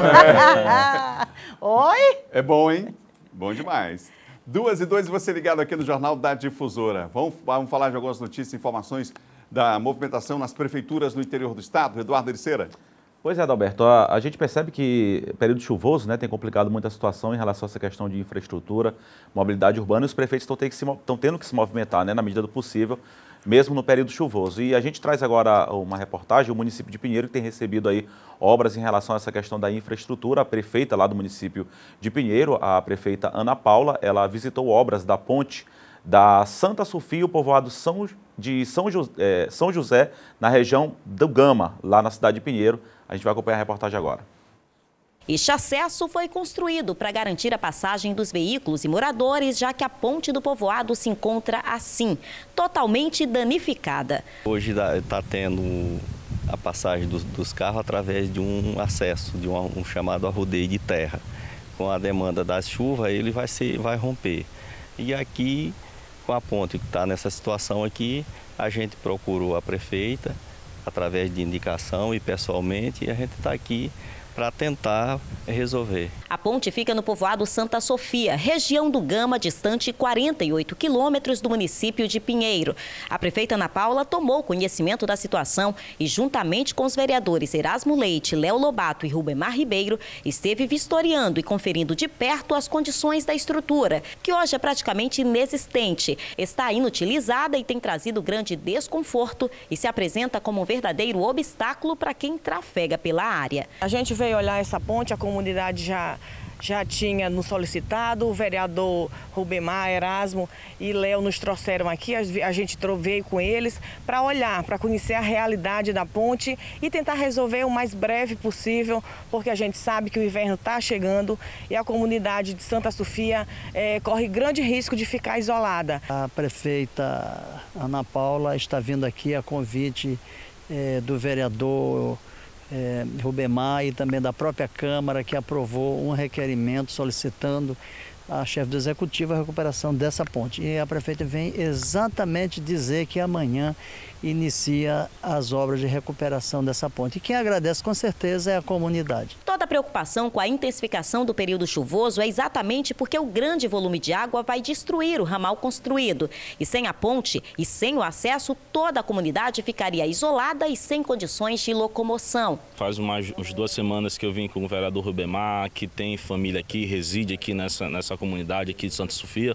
É. Oi? É bom, hein? Bom demais. Duas e dois, você ligado aqui no Jornal da Difusora. Vamos, vamos falar de algumas notícias, informações da movimentação nas prefeituras no interior do estado. Eduardo Ericeira. Pois é, Adalberto, a, a, gente percebe que período chuvoso né, tem complicado muito a situação em relação a essa questão de infraestrutura, mobilidade urbana, e os prefeitos estão tendo que se, tendo que se movimentar né, na medida do possível, mesmo no período chuvoso. E a gente traz agora uma reportagem, o município de Pinheiro que tem recebido aí obras em relação a essa questão da infraestrutura. A prefeita lá do município de Pinheiro, a prefeita Ana Paula, ela visitou obras da ponte da Santa Sofia, o povoado São, de São, José, eh, São José, na região do Gama, lá na cidade de Pinheiro. A gente vai acompanhar a reportagem agora. Este acesso foi construído para garantir a passagem dos veículos e moradores, já que a ponte do povoado se encontra assim, totalmente danificada. Hoje está tendo a passagem dos, dos, carros através de um acesso, de um, um chamado arrodeio de terra. Com a demanda das chuvas, ele vai, se vai romper. E aqui com a ponte que está nessa situação aqui, a gente procurou a prefeita através de indicação e pessoalmente, e a gente está aqui para tentar resolver. A ponte fica no povoado Santa Sofia, região do Gama, distante 48 quilômetros do município de Pinheiro. A prefeita Ana Paula tomou conhecimento da situação e, juntamente com os vereadores Erasmo Leite, Léo Lobato e Rubemar Ribeiro, esteve vistoriando e conferindo de perto as condições da estrutura, que hoje é praticamente inexistente, está inutilizada e tem trazido grande desconforto e se apresenta como um verdadeiro obstáculo para quem trafega pela área. A gente vê olhar essa ponte, a comunidade já, já tinha nos solicitado, o vereador Rubemar Erasmo e Léo nos trouxeram aqui, a gente veio com eles para olhar, para conhecer a realidade da ponte e tentar resolver o mais breve possível, porque a gente sabe que o inverno está chegando e a comunidade de Santa Sofia é, corre grande risco de ficar isolada. A prefeita Ana Paula está vindo aqui a convite é, do vereador é, Rubemar e também da própria Câmara, que aprovou um requerimento solicitando à chefe do Executivo a recuperação dessa ponte. E a prefeita vem exatamente dizer que amanhã inicia as obras de recuperação dessa ponte. E quem agradece com certeza é a comunidade. Toda a preocupação com a intensificação do período chuvoso é exatamente porque o grande volume de água vai destruir o ramal construído. E sem a ponte e sem o acesso, toda a comunidade ficaria isolada e sem condições de locomoção. Faz umas, umas duas semanas que eu vim com o vereador Rubemar, que tem família aqui, reside aqui nessa, nessa comunidade aqui de Santa Sofia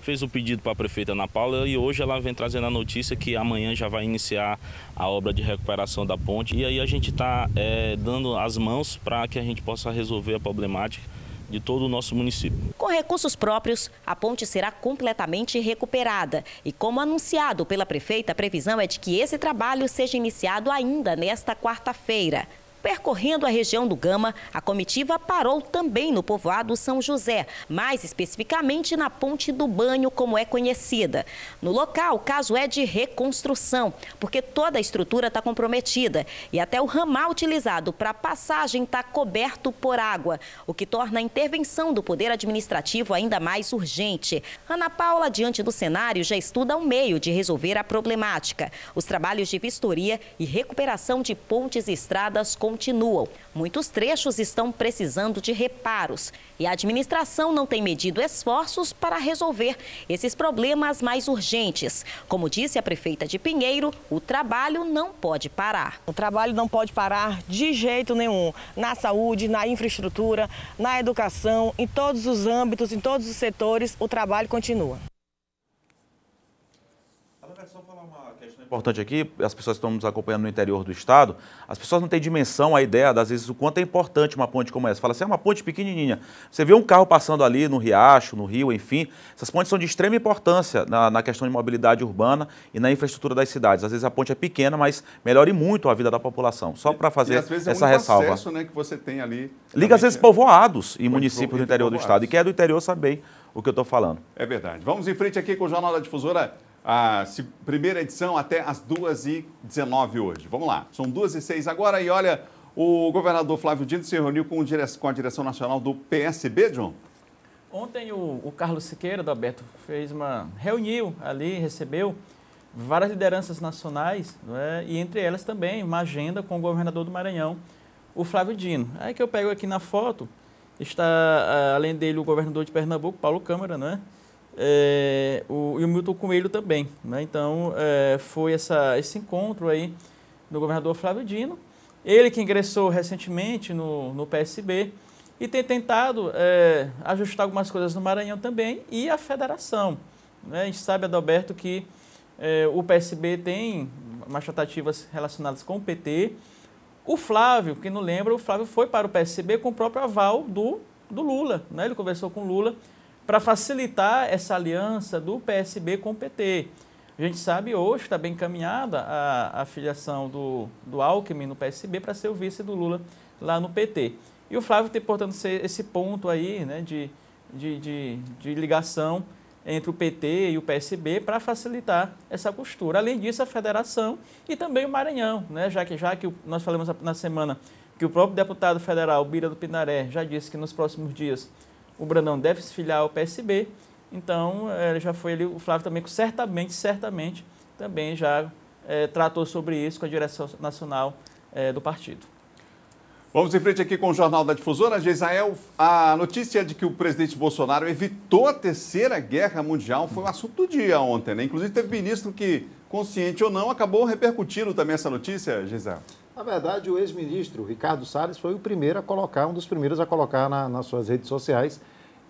fez o pedido para a prefeita Ana Paula e hoje ela vem trazendo a notícia que amanhã já vai iniciar a obra de recuperação da ponte. E aí a gente está é, dando as mãos para que a gente possa resolver a problemática de todo o nosso município. Com recursos próprios, a ponte será completamente recuperada. E como anunciado pela prefeita, a previsão é de que esse trabalho seja iniciado ainda nesta quarta-feira. Percorrendo a região do Gama, a comitiva parou também no povoado São José, mais especificamente na Ponte do Banho, como é conhecida. No local, o caso é de reconstrução, porque toda a estrutura está comprometida e até o ramal utilizado para passagem está coberto por água, o que torna a intervenção do Poder Administrativo ainda mais urgente. Ana Paula, diante do cenário, já estuda um meio de resolver a problemática. Os trabalhos de vistoria e recuperação de pontes e estradas com continuam. Muitos trechos estão precisando de reparos e a administração não tem medido esforços para resolver esses problemas mais urgentes. Como disse a prefeita de Pinheiro, o trabalho não pode parar. O trabalho não pode parar de jeito nenhum. Na saúde, na infraestrutura, na educação, em todos os âmbitos, em todos os setores, o trabalho continua. importante aqui, as pessoas que estão nos acompanhando no interior do estado, as pessoas não têm dimensão, a ideia, às vezes, o quanto é importante uma ponte como essa. Fala assim, é uma ponte pequenininha. Você vê um carro passando ali no riacho, no rio, enfim. Essas pontes são de extrema importância na, na questão de mobilidade urbana e na infraestrutura das cidades. Às vezes a ponte é pequena, mas melhora muito a vida da população. Só para fazer e, às vezes, é essa ressalva. Acesso, né, que você tem ali. Liga, às vezes, é... povoados e municípios do interior povoados. do estado. E quem é do interior sabe bem o que eu estou falando. É verdade. Vamos em frente aqui com o Jornal da Difusora a primeira edição até as 2h19 hoje. Vamos lá, são 2h06 agora e olha, o governador Flávio Dino se reuniu com, com a direção nacional do PSB, John. Ontem o, o Carlos Siqueira, do Alberto, fez uma. reuniu ali, recebeu várias lideranças nacionais, né, e entre elas também uma agenda com o governador do Maranhão, o Flávio Dino. Aí que eu pego aqui na foto, está ah, além dele o governador de Pernambuco, Paulo Câmara, né? é, o, e o Milton Coelho também. Né? Então, é, foi essa, esse encontro aí do governador Flávio Dino, ele que ingressou recentemente no, no PSB e tem tentado é, ajustar algumas coisas no Maranhão também e a federação. Né? A gente sabe, Adalberto, que é, o PSB tem umas tratativas relacionadas com o PT. O Flávio, quem não lembra, o Flávio foi para o PSB com o próprio aval do, do Lula. Né? Ele conversou com o Lula para facilitar essa aliança do PSB com o PT. A gente sabe hoje, está bem encaminhada a, a filiação do, do Alckmin no PSB para ser o vice do Lula lá no PT. E o Flávio tem, portanto, esse ponto aí né, de, de, de, de ligação entre o PT e o PSB para facilitar essa costura. Além disso, a federação e também o Maranhão, né? já que, já que nós falamos na semana que o próprio deputado federal, Bira do Pinaré, já disse que nos próximos dias o Brandão deve se filiar ao PSB, então eh, já foi ali, o Flávio também certamente, certamente, também já é, tratou sobre isso com a direção nacional é, do partido. Vamos em frente aqui com o Jornal da Difusora. Jezael. a notícia de que o presidente Bolsonaro evitou a terceira guerra mundial foi um assunto do dia ontem, né? Inclusive teve ministro que, consciente ou não, acabou repercutindo também essa notícia, Jezael. Na verdade, o ex-ministro Ricardo Salles foi o primeiro a colocar, um dos primeiros a colocar na, nas suas redes sociais,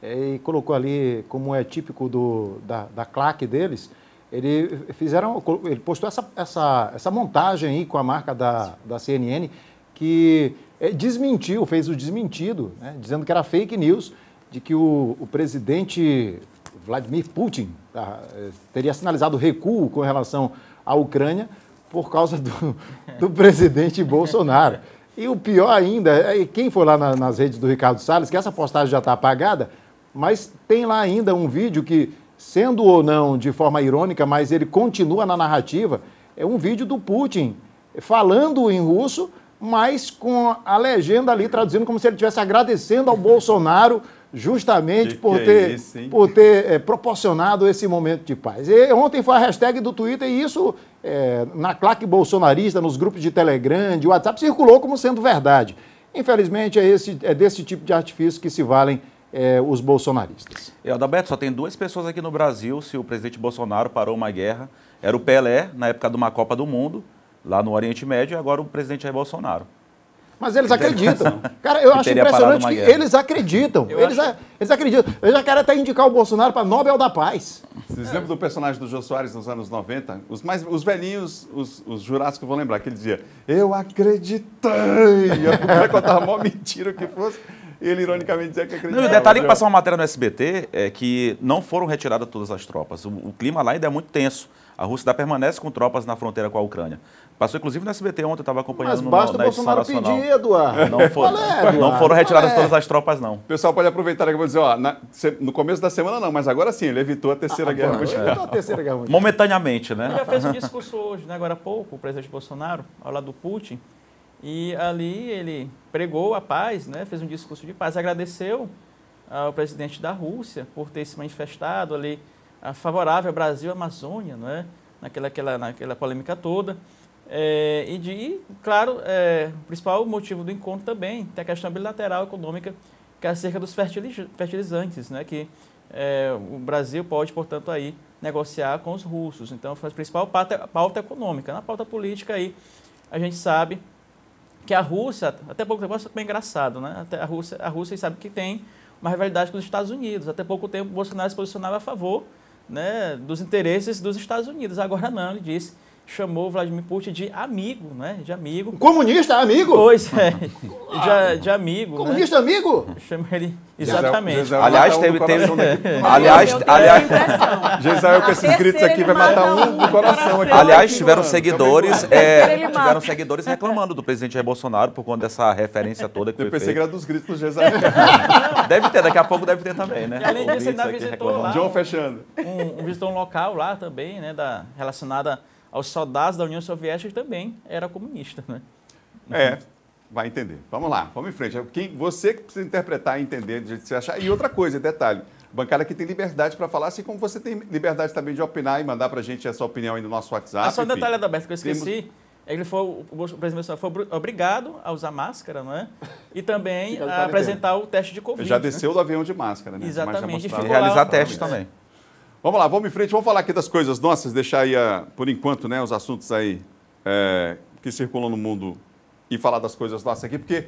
é, e colocou ali, como é típico do, da, da claque deles, ele, fizeram, ele postou essa, essa, essa montagem aí com a marca da, da CNN, que é, desmentiu, fez o desmentido, né, dizendo que era fake news, de que o, o presidente Vladimir Putin tá, é, teria sinalizado recuo com relação à Ucrânia por causa do, do presidente Bolsonaro. E o pior ainda, quem foi lá na, nas redes do Ricardo Salles, que essa postagem já está apagada, mas tem lá ainda um vídeo que, sendo ou não de forma irônica, mas ele continua na narrativa, é um vídeo do Putin falando em russo, mas com a legenda ali traduzindo como se ele estivesse agradecendo ao Bolsonaro justamente é por, ter, é isso, por ter é, proporcionado esse momento de paz. E ontem foi a hashtag do Twitter e isso, é, na claque bolsonarista, nos grupos de Telegram, de WhatsApp, circulou como sendo verdade. Infelizmente, é, esse, é desse tipo de artifício que se valem é, os bolsonaristas. E, Adalberto, só tem duas pessoas aqui no Brasil se o presidente Bolsonaro parou uma guerra. Era o Pelé, na época de uma Copa do Mundo, lá no Oriente Médio, e agora o presidente é Bolsonaro. Mas eles acreditam. Cara, eu acho impressionante que guerra. eles acreditam. Eu eles, acho... a, eles acreditam. Eu já quero até indicar o Bolsonaro para Nobel da Paz. Vocês lembram do personagem do Jô Soares nos anos 90? Os, mais, os velhinhos, os, os jurássicos vão lembrar que ele dizia, eu acreditei. Eu contava a maior mentira que fosse ele ironicamente dizia que acreditava. Não, o detalhe que passou uma matéria no SBT é que não foram retiradas todas as tropas. O, o clima lá ainda é muito tenso. A Rússia ainda permanece com tropas na fronteira com a Ucrânia. Passou inclusive no SBT ontem, eu estava acompanhando Mas basta no, o Bolsonaro pedir, Eduardo. Não, for, é, Eduardo. não foram retiradas é. todas as tropas, não. O pessoal pode aproveitar que eu vou dizer, ó, na, no começo da semana não, mas agora sim, ele evitou a Terceira, ah, Guerra, agora, Mundial. É. a terceira Guerra Mundial. Momentaneamente, né? Ele já fez um discurso hoje, né, agora há pouco, o presidente Bolsonaro, ao lado do Putin. E ali ele pregou a paz, né, fez um discurso de paz, agradeceu ao presidente da Rússia por ter se manifestado ali ah, favorável Brasil-Amazônia, né, naquela, aquela, naquela polêmica toda. É, e, de, e, claro, é, o principal motivo do encontro também tem a questão bilateral econômica, que é acerca dos fertilizantes, né, que é, o Brasil pode, portanto, aí negociar com os russos. Então, foi a principal pauta, pauta econômica. Na pauta política aí, a gente sabe que a Rússia, até pouco tempo, isso é engraçado, né? Até a Rússia, a Rússia sabe que tem uma rivalidade com os Estados Unidos. Até pouco tempo, Bolsonaro se posicionava a favor né, dos interesses dos Estados Unidos. Agora não, ele disse chamou Vladimir Putin de amigo, né? De amigo. Comunista amigo? Pois é. De, de amigo. Né? Comunista né? amigo? Chama ele. Exatamente. Gisele, tá aliás, tá teve. teve Aliás, aliás, aliás. Gisele, com esses gritos aqui, vai matar um do coração aqui. Aliás, tiveram seguidores. É, tiveram seguidores reclamando do presidente Jair Bolsonaro por conta dessa referência toda que foi. Eu pensei que era dos gritos do Gisele. deve ter, daqui a pouco deve ter também, né? E além disso, ainda visitou lá. John fechando. Um, um, visitou um local lá também, né? Da, relacionada aos soldados da União Soviética que também era comunista, né? É, vai entender. Vamos lá, vamos em frente. É quem, você que precisa interpretar e entender do jeito que você achar. E outra coisa, detalhe, bancada que aqui tem liberdade para falar, assim como você tem liberdade também de opinar e mandar para a gente a sua opinião aí no nosso WhatsApp. Ah, só um detalhe, Adalberto, que eu esqueci. Temos... Ele foi, o presidente foi obrigado a usar máscara, não é? E também a apresentar o teste de Covid. Já né? desceu né? do avião de máscara, né? Exatamente. Mas já e realizar lá, teste também. Vamos lá, vamos em frente, vamos falar aqui das coisas nossas, deixar aí, a, ah, por enquanto, né, os assuntos aí é, que circulam no mundo e falar das coisas nossas aqui, porque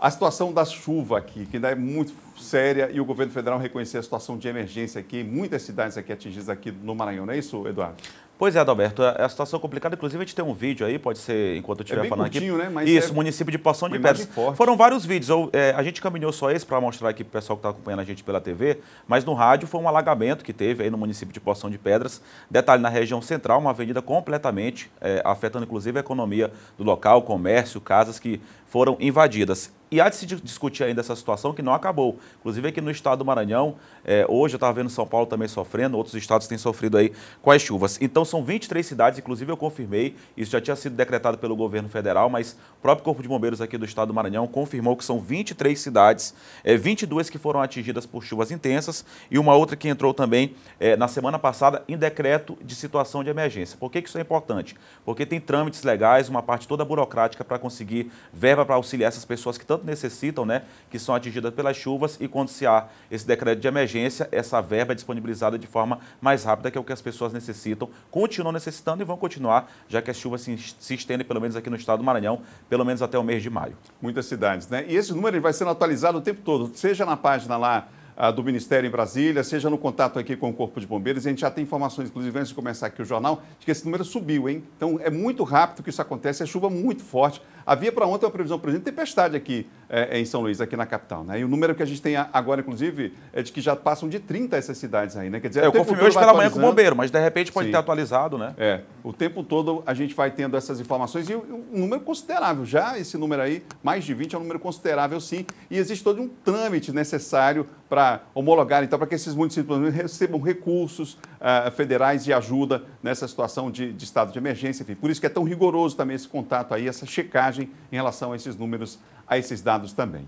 a situação da chuva aqui, que ainda é muito séria, e o governo federal reconhecer a situação de emergência aqui, em muitas cidades aqui atingidas aqui no Maranhão, não é isso, Eduardo? Pois é, Adalberto, é, é a situação complicada. Inclusive, a gente tem um vídeo aí, pode ser enquanto eu é estiver é falando curtinho, aqui. Né? Mas Isso, é... município de Poção de Pedras. Foram vários vídeos. Eu, é, a gente caminhou só esse para mostrar aqui para o pessoal que está acompanhando a gente pela TV, mas no rádio foi um alagamento que teve aí no município de Poção de Pedras. Detalhe, na região central, uma avenida completamente é, afetando, inclusive, a economia do local, comércio, casas que foram invadidas. E há de se discutir ainda essa situação que não acabou. Inclusive aqui no estado do Maranhão, é, hoje eu estava vendo São Paulo também sofrendo, outros estados têm sofrido aí com as chuvas. Então são 23 cidades, inclusive eu confirmei, isso já tinha sido decretado pelo governo federal, mas o próprio Corpo de Bombeiros aqui do estado do Maranhão confirmou que são 23 cidades, é, 22 que foram atingidas por chuvas intensas e uma outra que entrou também é, na semana passada em decreto de situação de emergência. Por que, que isso é importante? Porque tem trâmites legais, uma parte toda burocrática para conseguir verba para auxiliar essas pessoas que tanto necessitam, né, que são atingidas pelas chuvas e quando se há esse decreto de emergência, essa verba é disponibilizada de forma mais rápida, que é o que as pessoas necessitam, continuam necessitando e vão continuar, já que as chuvas se, se estendem, pelo menos aqui no estado do Maranhão, pelo menos até o mês de maio. Muitas cidades, né? E esse número ele vai sendo atualizado o tempo todo, seja na página lá ah, do Ministério em Brasília, seja no contato aqui com o Corpo de Bombeiros. A gente já tem informações, inclusive, antes de começar aqui o jornal, de que esse número subiu, hein? Então é muito rápido que isso acontece, é chuva muito forte. Havia para ontem uma previsão, por exemplo, de tempestade aqui é, é, em São Luís, aqui na capital. Né? E o número que a gente tem agora, inclusive, é de que já passam de 30 essas cidades aí. Né? Quer dizer, é, é eu confirmei hoje pela manhã com o bombeiro, mas de repente pode Sim. ter atualizado, né? É, o tempo todo a gente vai tendo essas informações e um número considerável. Já esse número aí, mais de 20, é um número considerável sim. E existe todo um trâmite necessário para homologar, então, para que esses municípios recebam recursos, ah, federais de ajuda nessa situação de, de estado de emergência. Enfim, por isso que é tão rigoroso também esse contato aí, essa checagem em relação a esses números, a esses dados também.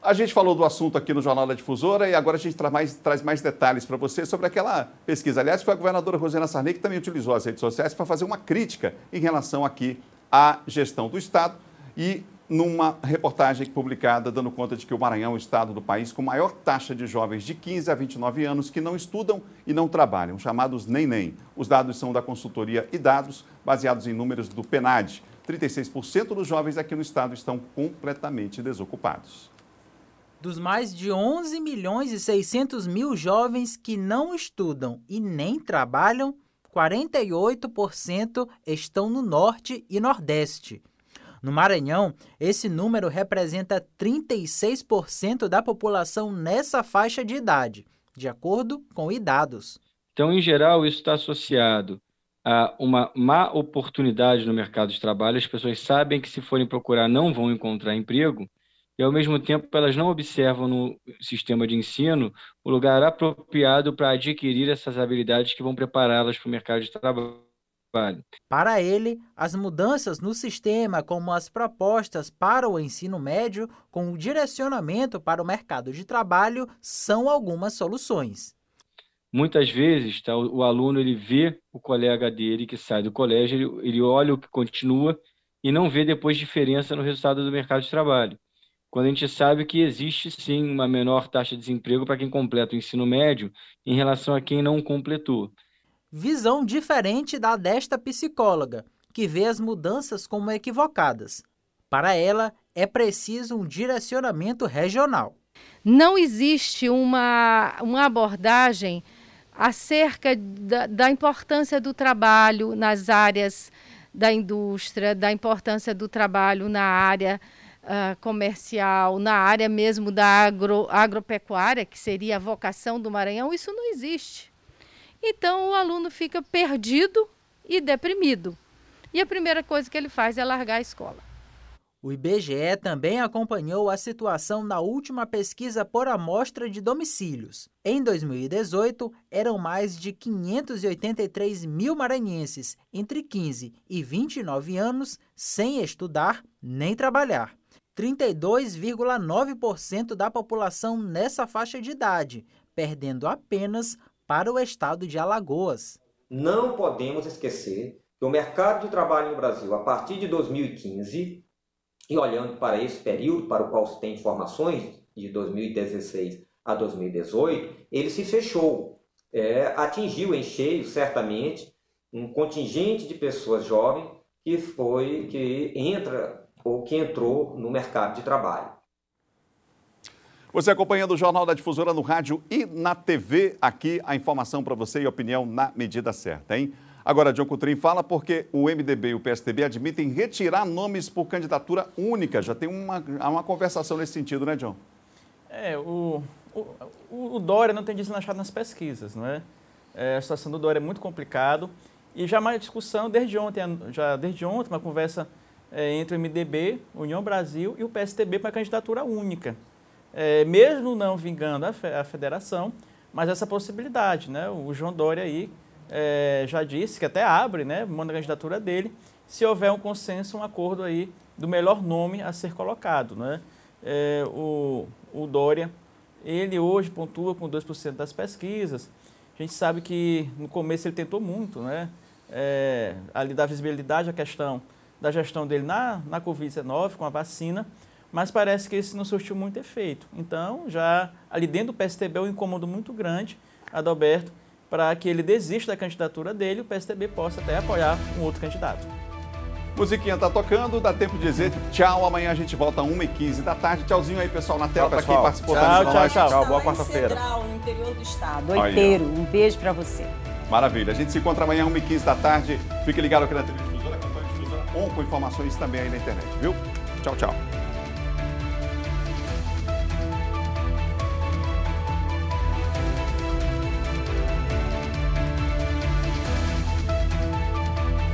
A gente falou do assunto aqui no Jornal da Difusora e agora a gente tra mais, traz mais detalhes para você sobre aquela pesquisa. Aliás, foi a governadora Rosana Sarney que também utilizou as redes sociais para fazer uma crítica em relação aqui à gestão do Estado e numa reportagem publicada dando conta de que o Maranhão é o estado do país com maior taxa de jovens de 15 a 29 anos que não estudam e não trabalham, chamados nem-nem. Os dados são da consultoria e dados baseados em números do PNAD. 36% dos jovens aqui no estado estão completamente desocupados. Dos mais de 11 milhões e 600 mil jovens que não estudam e nem trabalham, 48% estão no Norte e Nordeste. No Maranhão, esse número representa 36% da população nessa faixa de idade, de acordo com IDADOS. Então, em geral, isso está associado a uma má oportunidade no mercado de trabalho. As pessoas sabem que, se forem procurar, não vão encontrar emprego, e, ao mesmo tempo, elas não observam no sistema de ensino o lugar apropriado para adquirir essas habilidades que vão prepará-las para o mercado de trabalho trabalho. Para ele, as mudanças no sistema, como as propostas para o ensino médio, com o direcionamento para o mercado de trabalho, são algumas soluções. Muitas vezes, tá, o, aluno ele vê o colega dele que sai do colégio, ele, ele olha o que continua e não vê depois diferença no resultado do mercado de trabalho. Quando a gente sabe que existe sim uma menor taxa de desemprego para quem completa o ensino médio em relação a quem não completou visão diferente da desta psicóloga, que vê as mudanças como equivocadas. Para ela, é preciso um direcionamento regional. Não existe uma, uma abordagem acerca da, da importância do trabalho nas áreas da indústria, da importância do trabalho na área uh, comercial, na área mesmo da agro, agropecuária, que seria a vocação do Maranhão, isso não existe. Então o aluno fica perdido e deprimido. E a primeira coisa que ele faz é largar a escola. O IBGE também acompanhou a situação na última pesquisa por amostra de domicílios. Em 2018, eram mais de 583 mil maranhenses entre 15 e 29 anos sem estudar nem trabalhar. 32,9% da população nessa faixa de idade, perdendo apenas para o estado de Alagoas. Não podemos esquecer que o mercado de trabalho no Brasil, a partir de 2015, e olhando para esse período para o qual se tem informações, de 2016 a 2018, ele se fechou. É, atingiu em cheio, certamente, um contingente de pessoas jovens que foi que entra ou que entrou no mercado de trabalho. Você acompanhando o Jornal da Difusora no rádio e na TV, aqui a informação para você e opinião na medida certa, hein? Agora, John Coutrin fala porque o MDB e o PSDB admitem retirar nomes por candidatura única. Já tem uma, uma conversação nesse sentido, né, John? É, o, o, o Dória não tem deslanchado nas pesquisas, não é? é? A situação do Dória é muito complicado e já uma discussão desde ontem, já desde ontem, uma conversa é, entre o MDB, União Brasil e o PSDB para candidatura única é, mesmo não vingando a, fe a, federação, mas essa possibilidade. Né? O João Dória aí é, já disse que até abre né, uma candidatura dele, se houver um consenso, um acordo aí do melhor nome a ser colocado. Né? É, o, o Dória, ele hoje pontua com 2% das pesquisas. A gente sabe que no começo ele tentou muito, né? É, ali da visibilidade, a questão da gestão dele na, na Covid-19, com a vacina, mas parece que isso não surtiu muito efeito. Então, já ali dentro do PSTB é um incômodo muito grande, Adalberto, para que ele desista da candidatura dele e o PSTB possa até apoiar um outro candidato. Musiquinha tá tocando, dá tempo de dizer tchau. Amanhã a gente volta às 1h15 da tarde. Tchauzinho aí, pessoal, na tela para quem participou tchau, da tchau, tchau, tchau, tchau. Boa quarta-feira. no interior do estado, inteiro. Um beijo para você. Maravilha. A gente se encontra amanhã às 1h15 da tarde. Fique ligado aqui na TV Difusora, campanha Difusora ou com informações também aí na internet, viu? Tchau, tchau.